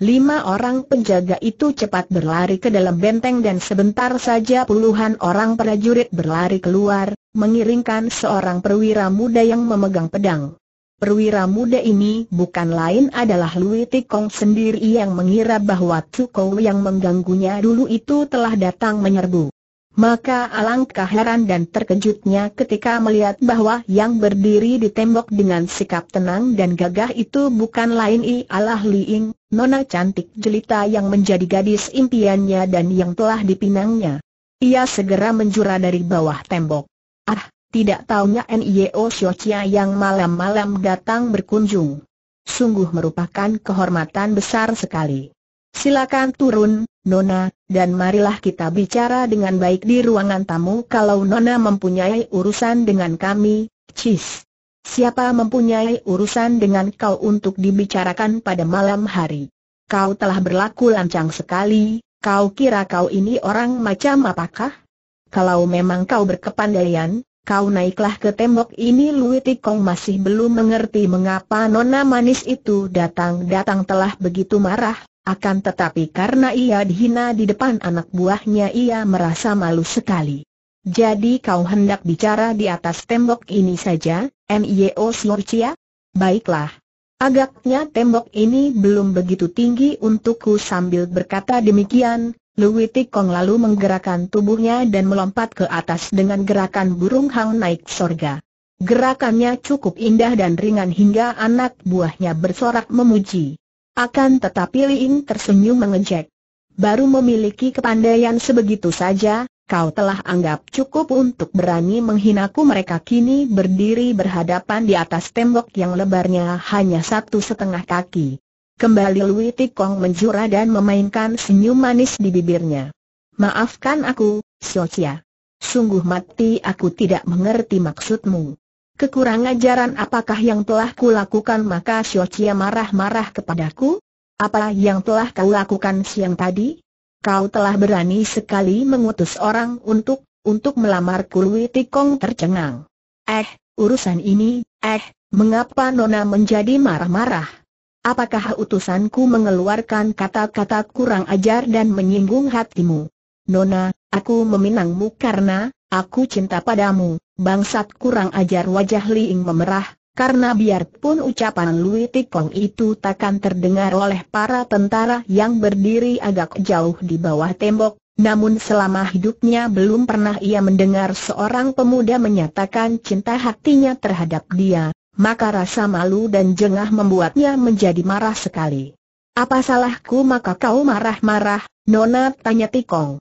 Lima orang penjaga itu cepat berlari ke dalam benteng dan sebentar saja puluhan orang prajurit berlari keluar, mengiringkan seorang perwira muda yang memegang pedang. Perwira muda ini bukan lain adalah Lui Tikong sendiri yang mengira bahwa Tukou yang mengganggunya dulu itu telah datang menyerbu. Maka alangkah heran dan terkejutnya ketika melihat bahwa yang berdiri di tembok dengan sikap tenang dan gagah itu bukan lain ialah Liing, nona cantik jelita yang menjadi gadis impiannya dan yang telah dipinangnya. Ia segera menjura dari bawah tembok. Ah, tidak taunya NIO Xiaochia yang malam-malam datang berkunjung. Sungguh merupakan kehormatan besar sekali. Silakan turun, Nona, dan marilah kita bicara dengan baik di ruangan tamu kalau Nona mempunyai urusan dengan kami, Cis. Siapa mempunyai urusan dengan kau untuk dibicarakan pada malam hari? Kau telah berlaku lancang sekali, kau kira kau ini orang macam apakah? Kalau memang kau berkepandaian, kau naiklah ke tembok ini Lui Tikong masih belum mengerti mengapa nona manis itu datang-datang telah begitu marah, akan tetapi karena ia dihina di depan anak buahnya ia merasa malu sekali. Jadi kau hendak bicara di atas tembok ini saja, M.I.O. Siorcia? Baiklah. Agaknya tembok ini belum begitu tinggi untukku sambil berkata demikian, Lui Kong lalu menggerakkan tubuhnya dan melompat ke atas dengan gerakan burung hang naik sorga. Gerakannya cukup indah dan ringan hingga anak buahnya bersorak memuji. Akan tetapi Liing tersenyum mengejek. Baru memiliki kepandaian sebegitu saja, kau telah anggap cukup untuk berani menghinaku mereka kini berdiri berhadapan di atas tembok yang lebarnya hanya satu setengah kaki. Kembali Lui Tikong menjura dan memainkan senyum manis di bibirnya. Maafkan aku, Xiaoqia. Sungguh mati aku tidak mengerti maksudmu. Kekurang ajaran apakah yang telah kulakukan maka Xiaoqia marah-marah kepadaku? Apa yang telah kau lakukan siang tadi? Kau telah berani sekali mengutus orang untuk, untuk melamar Lui Tikong tercengang. Eh, urusan ini, eh, mengapa Nona menjadi marah-marah? Apakah utusanku mengeluarkan kata-kata kurang ajar dan menyinggung hatimu? Nona, aku meminangmu karena, aku cinta padamu, bangsat kurang ajar wajah Liing memerah, karena biarpun ucapan Lui Tikong itu takkan terdengar oleh para tentara yang berdiri agak jauh di bawah tembok, namun selama hidupnya belum pernah ia mendengar seorang pemuda menyatakan cinta hatinya terhadap dia, maka rasa malu dan jengah membuatnya menjadi marah sekali. Apa salahku maka kau marah-marah, Nona tanya Tikong.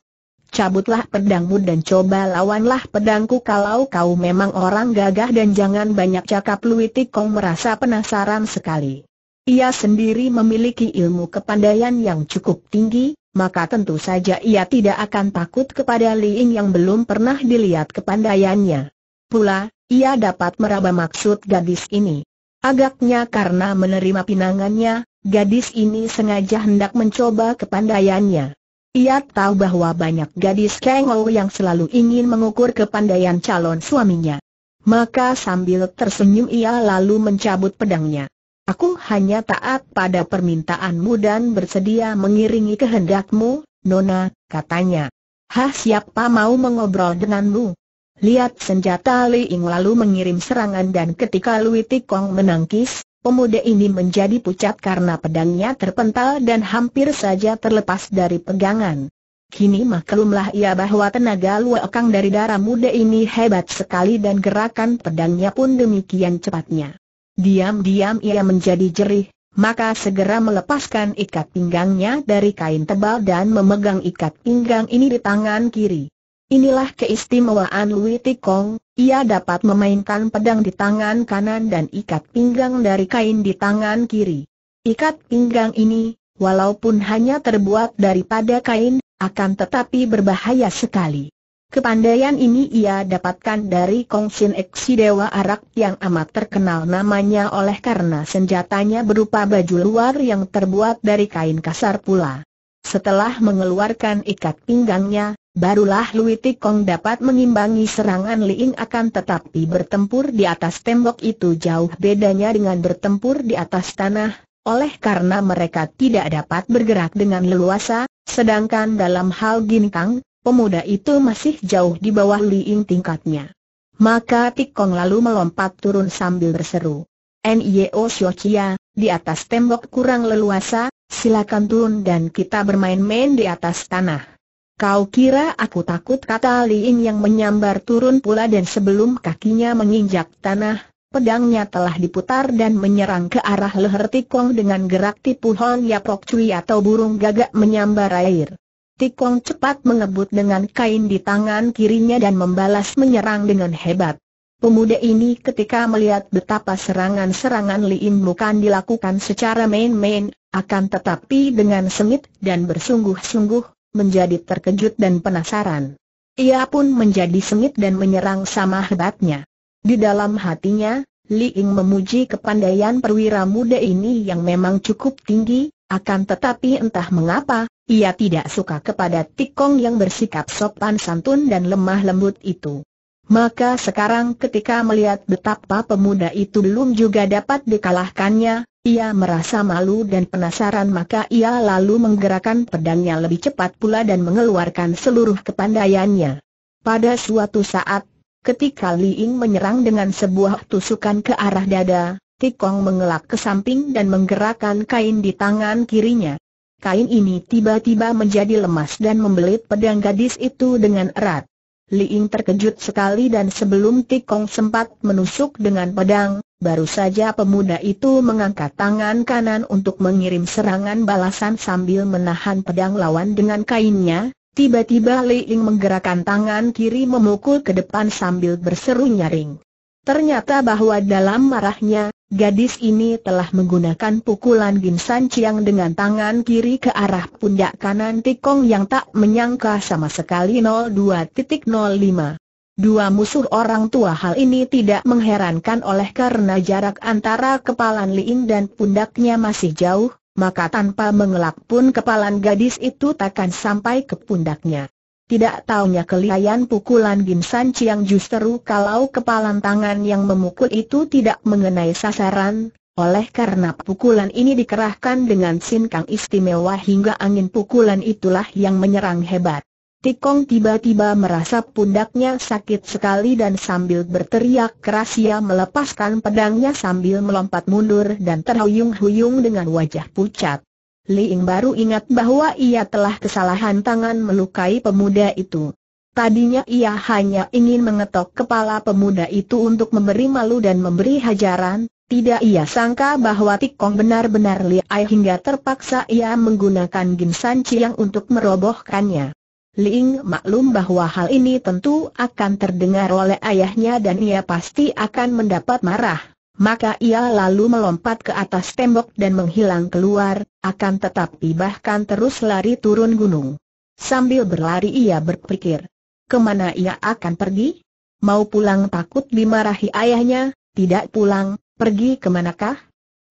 Cabutlah pedangmu dan coba lawanlah pedangku kalau kau memang orang gagah dan jangan banyak cakap Lui Tikong merasa penasaran sekali. Ia sendiri memiliki ilmu kepandaian yang cukup tinggi, maka tentu saja ia tidak akan takut kepada Liing yang belum pernah dilihat kepandaiannya. Pula, ia dapat meraba maksud gadis ini. Agaknya karena menerima pinangannya, gadis ini sengaja hendak mencoba kepandaiannya. Ia tahu bahwa banyak gadis kengol yang selalu ingin mengukur kepandaian calon suaminya. Maka sambil tersenyum ia lalu mencabut pedangnya. Aku hanya taat pada permintaanmu dan bersedia mengiringi kehendakmu, Nona, katanya. Hah siapa mau mengobrol denganmu? Lihat senjata Li Ying lalu mengirim serangan dan ketika Lui Tikong menangkis, pemuda ini menjadi pucat karena pedangnya terpental dan hampir saja terlepas dari pegangan. Kini maklumlah ia bahwa tenaga Kang dari darah muda ini hebat sekali dan gerakan pedangnya pun demikian cepatnya. Diam-diam ia menjadi jerih, maka segera melepaskan ikat pinggangnya dari kain tebal dan memegang ikat pinggang ini di tangan kiri. Inilah keistimewaan Lui Tikong, ia dapat memainkan pedang di tangan kanan dan ikat pinggang dari kain di tangan kiri. Ikat pinggang ini, walaupun hanya terbuat daripada kain, akan tetapi berbahaya sekali. Kepandaian ini ia dapatkan dari Kong Kongsin Eksi Dewa Arak yang amat terkenal namanya oleh karena senjatanya berupa baju luar yang terbuat dari kain kasar pula. Setelah mengeluarkan ikat pinggangnya, Barulah Lui Tikong dapat mengimbangi serangan Liing akan tetapi bertempur di atas tembok itu jauh bedanya dengan bertempur di atas tanah, oleh karena mereka tidak dapat bergerak dengan leluasa, sedangkan dalam hal ginkang, pemuda itu masih jauh di bawah Liing tingkatnya. Maka Tikong lalu melompat turun sambil berseru. N.I.O. Xiochia, di atas tembok kurang leluasa, silakan turun dan kita bermain-main di atas tanah. Kau kira aku takut kata Liin yang menyambar turun pula dan sebelum kakinya menginjak tanah, pedangnya telah diputar dan menyerang ke arah leher Tikong dengan gerak tipu Hon Yapok Cui atau burung gagak menyambar air. Tikong cepat mengebut dengan kain di tangan kirinya dan membalas menyerang dengan hebat. Pemuda ini ketika melihat betapa serangan-serangan Liin bukan dilakukan secara main-main, akan tetapi dengan sengit dan bersungguh-sungguh, menjadi terkejut dan penasaran. Ia pun menjadi sengit dan menyerang sama hebatnya. Di dalam hatinya, Li Ying memuji kepandaian perwira muda ini yang memang cukup tinggi, akan tetapi entah mengapa, ia tidak suka kepada Tikong yang bersikap sopan santun dan lemah lembut itu. Maka sekarang ketika melihat betapa pemuda itu belum juga dapat dikalahkannya, ia merasa malu dan penasaran maka ia lalu menggerakkan pedangnya lebih cepat pula dan mengeluarkan seluruh kepandaiannya. Pada suatu saat, ketika Li Ying menyerang dengan sebuah tusukan ke arah dada, Tikong mengelak ke samping dan menggerakkan kain di tangan kirinya. Kain ini tiba-tiba menjadi lemas dan membelit pedang gadis itu dengan erat. Li Ying terkejut sekali dan sebelum Tikong sempat menusuk dengan pedang, Baru saja pemuda itu mengangkat tangan kanan untuk mengirim serangan balasan sambil menahan pedang lawan dengan kainnya, tiba-tiba Li Ying menggerakkan tangan kiri memukul ke depan sambil berseru nyaring. Ternyata bahwa dalam marahnya, gadis ini telah menggunakan pukulan Ginsan Chiang dengan tangan kiri ke arah pundak kanan Tikong yang tak menyangka sama sekali 02.05. Dua musuh orang tua hal ini tidak mengherankan oleh karena jarak antara kepalan Liing dan pundaknya masih jauh, maka tanpa mengelak pun kepalan gadis itu takkan sampai ke pundaknya. Tidak taunya kelihayan pukulan Gim San Chiang justru kalau kepalan tangan yang memukul itu tidak mengenai sasaran, oleh karena pukulan ini dikerahkan dengan sinkang istimewa hingga angin pukulan itulah yang menyerang hebat. Tikong tiba-tiba merasa pundaknya sakit sekali dan sambil berteriak keras ia melepaskan pedangnya sambil melompat mundur dan terhuyung-huyung dengan wajah pucat. Li Ying baru ingat bahwa ia telah kesalahan tangan melukai pemuda itu. Tadinya ia hanya ingin mengetok kepala pemuda itu untuk memberi malu dan memberi hajaran, tidak ia sangka bahwa Tikong benar-benar liai hingga terpaksa ia menggunakan Ginsan San Chiang untuk merobohkannya. Ling maklum bahwa hal ini tentu akan terdengar oleh ayahnya dan ia pasti akan mendapat marah. Maka ia lalu melompat ke atas tembok dan menghilang keluar, akan tetapi bahkan terus lari turun gunung. Sambil berlari ia berpikir, kemana ia akan pergi? Mau pulang takut dimarahi ayahnya, tidak pulang, pergi kemanakah?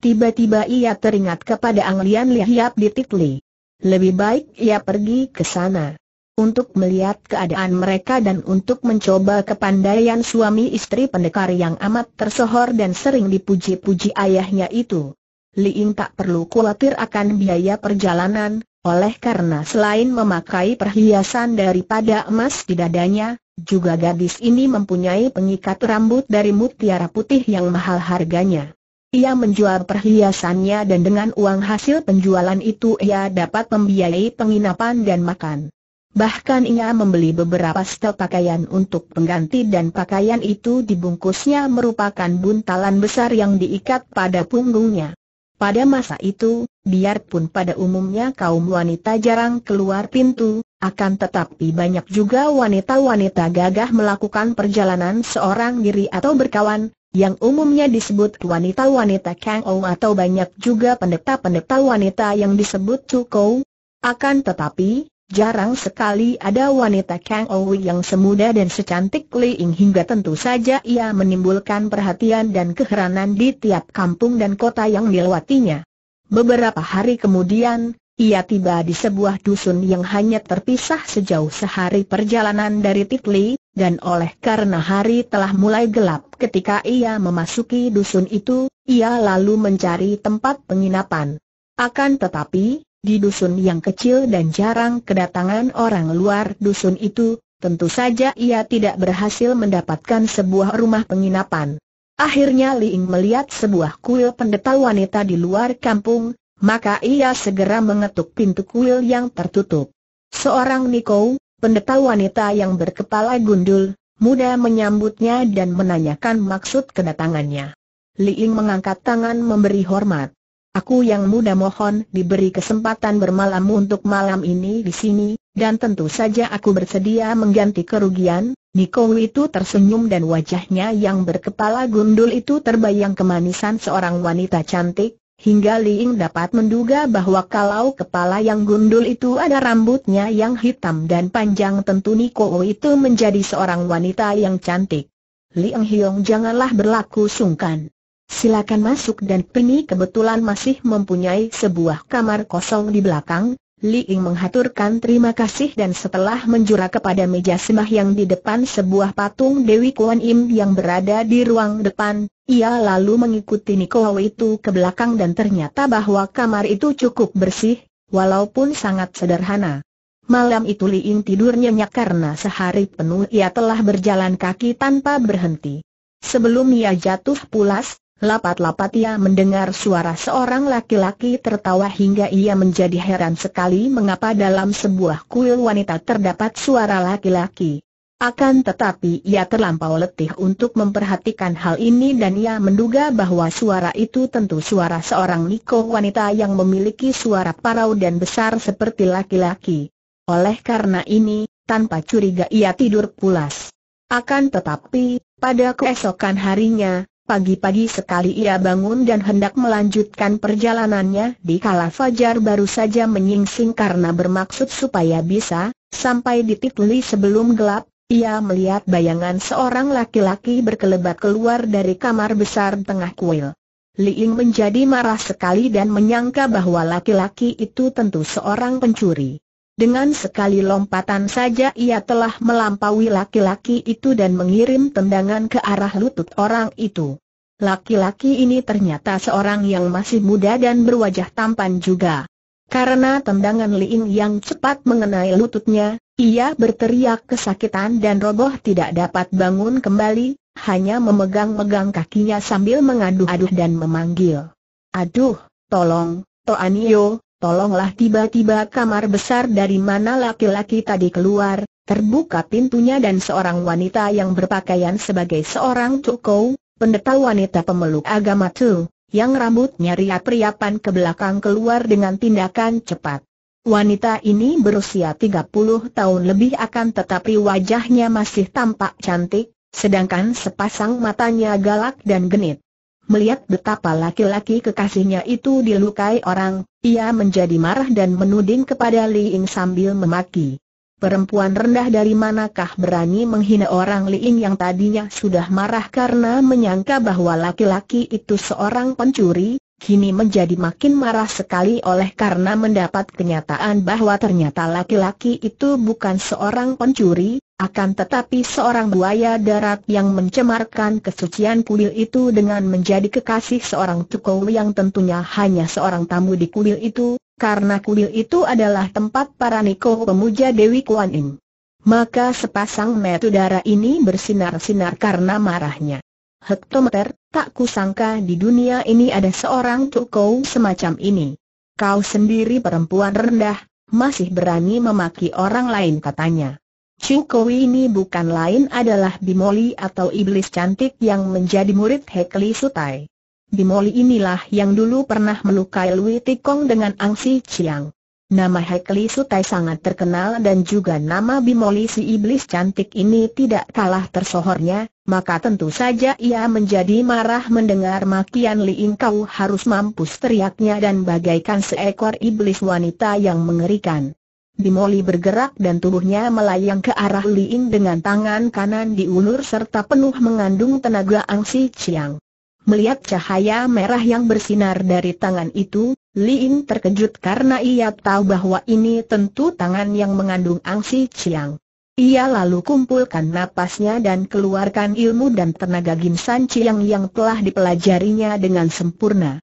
Tiba-tiba ia teringat kepada anglian Lian Lihiap di titli. Lebih baik ia pergi ke sana untuk melihat keadaan mereka dan untuk mencoba kepandaian suami istri pendekar yang amat tersohor dan sering dipuji-puji ayahnya itu. Li Ying tak perlu khawatir akan biaya perjalanan, oleh karena selain memakai perhiasan daripada emas di dadanya, juga gadis ini mempunyai pengikat rambut dari mutiara putih yang mahal harganya. Ia menjual perhiasannya dan dengan uang hasil penjualan itu ia dapat membiayai penginapan dan makan. Bahkan ia membeli beberapa setel pakaian untuk pengganti dan pakaian itu dibungkusnya merupakan buntalan besar yang diikat pada punggungnya. Pada masa itu, biarpun pada umumnya kaum wanita jarang keluar pintu, akan tetapi banyak juga wanita-wanita gagah melakukan perjalanan seorang diri atau berkawan, yang umumnya disebut wanita-wanita Kang atau banyak juga pendeta-pendeta wanita yang disebut Cukou. Akan tetapi, Jarang sekali ada wanita Kang Owi yang semuda dan secantik Li Ying hingga tentu saja ia menimbulkan perhatian dan keheranan di tiap kampung dan kota yang dilewatinya. Beberapa hari kemudian, ia tiba di sebuah dusun yang hanya terpisah sejauh sehari perjalanan dari Titli, dan oleh karena hari telah mulai gelap ketika ia memasuki dusun itu, ia lalu mencari tempat penginapan. Akan tetapi, di dusun yang kecil dan jarang kedatangan orang luar dusun itu, tentu saja ia tidak berhasil mendapatkan sebuah rumah penginapan. Akhirnya Liing melihat sebuah kuil pendeta wanita di luar kampung, maka ia segera mengetuk pintu kuil yang tertutup. Seorang Niko, pendeta wanita yang berkepala gundul, muda menyambutnya dan menanyakan maksud kedatangannya. Liing mengangkat tangan memberi hormat. Aku yang muda mohon diberi kesempatan bermalam untuk malam ini di sini, dan tentu saja aku bersedia mengganti kerugian. Niko itu tersenyum dan wajahnya yang berkepala gundul itu terbayang kemanisan seorang wanita cantik, hingga Li Ying dapat menduga bahwa kalau kepala yang gundul itu ada rambutnya yang hitam dan panjang tentu Niko itu menjadi seorang wanita yang cantik. Liang Hiong janganlah berlaku sungkan. Silakan masuk dan Penny kebetulan masih mempunyai sebuah kamar kosong di belakang, Li Ying menghaturkan terima kasih dan setelah menjura kepada meja yang di depan sebuah patung Dewi Kuan Im yang berada di ruang depan, ia lalu mengikuti Nikowo itu ke belakang dan ternyata bahwa kamar itu cukup bersih, walaupun sangat sederhana. Malam itu Li Ying tidur nyenyak karena sehari penuh ia telah berjalan kaki tanpa berhenti. Sebelum ia jatuh pulas, Lapat-lapat ia mendengar suara seorang laki-laki tertawa hingga ia menjadi heran sekali mengapa dalam sebuah kuil wanita terdapat suara laki-laki. Akan tetapi ia terlampau letih untuk memperhatikan hal ini dan ia menduga bahwa suara itu tentu suara seorang Niko wanita yang memiliki suara parau dan besar seperti laki-laki. Oleh karena ini, tanpa curiga ia tidur pulas. Akan tetapi, pada keesokan harinya, Pagi-pagi sekali ia bangun dan hendak melanjutkan perjalanannya di kala Fajar baru saja menyingsing karena bermaksud supaya bisa, sampai di Titli sebelum gelap, ia melihat bayangan seorang laki-laki berkelebat keluar dari kamar besar tengah kuil. Li Ying menjadi marah sekali dan menyangka bahwa laki-laki itu tentu seorang pencuri. Dengan sekali lompatan saja ia telah melampaui laki-laki itu dan mengirim tendangan ke arah lutut orang itu. Laki-laki ini ternyata seorang yang masih muda dan berwajah tampan juga. Karena tendangan Liin yang cepat mengenai lututnya, ia berteriak kesakitan dan roboh tidak dapat bangun kembali, hanya memegang-megang kakinya sambil mengaduh aduh dan memanggil. Aduh, tolong, Toanio, tolonglah tiba-tiba kamar besar dari mana laki-laki tadi keluar, terbuka pintunya dan seorang wanita yang berpakaian sebagai seorang cukou, pendeta wanita pemeluk agama tu, yang rambutnya riap-riapan ke belakang keluar dengan tindakan cepat. Wanita ini berusia 30 tahun lebih akan tetapi wajahnya masih tampak cantik, sedangkan sepasang matanya galak dan genit. Melihat betapa laki-laki kekasihnya itu dilukai orang, ia menjadi marah dan menuding kepada Li Ying sambil memaki. Perempuan rendah dari manakah berani menghina orang Li Ying yang tadinya sudah marah karena menyangka bahwa laki-laki itu seorang pencuri, kini menjadi makin marah sekali oleh karena mendapat kenyataan bahwa ternyata laki-laki itu bukan seorang pencuri, akan tetapi seorang buaya darat yang mencemarkan kesucian kuil itu dengan menjadi kekasih seorang tukau yang tentunya hanya seorang tamu di kuil itu, karena kuil itu adalah tempat para niko pemuja Dewi Kuan Im. Maka sepasang metu darah ini bersinar-sinar karena marahnya. Hektometer, tak kusangka di dunia ini ada seorang tukau semacam ini. Kau sendiri perempuan rendah, masih berani memaki orang lain katanya. Chukowi ini bukan lain adalah Bimoli atau iblis cantik yang menjadi murid Hekli Sutai. Bimoli inilah yang dulu pernah melukai Lui Tikong dengan Angsi Chiang. Nama Hekli Sutai sangat terkenal dan juga nama Bimoli si iblis cantik ini tidak kalah tersohornya, maka tentu saja ia menjadi marah mendengar makian Li Kau harus mampus teriaknya dan bagaikan seekor iblis wanita yang mengerikan. Bimoli bergerak dan tubuhnya melayang ke arah Li Liin dengan tangan kanan diulur serta penuh mengandung tenaga angsi Chiang. Melihat cahaya merah yang bersinar dari tangan itu, Li Liin terkejut karena ia tahu bahwa ini tentu tangan yang mengandung angsi Chiang. Ia lalu kumpulkan napasnya dan keluarkan ilmu dan tenaga Gim San yang telah dipelajarinya dengan sempurna.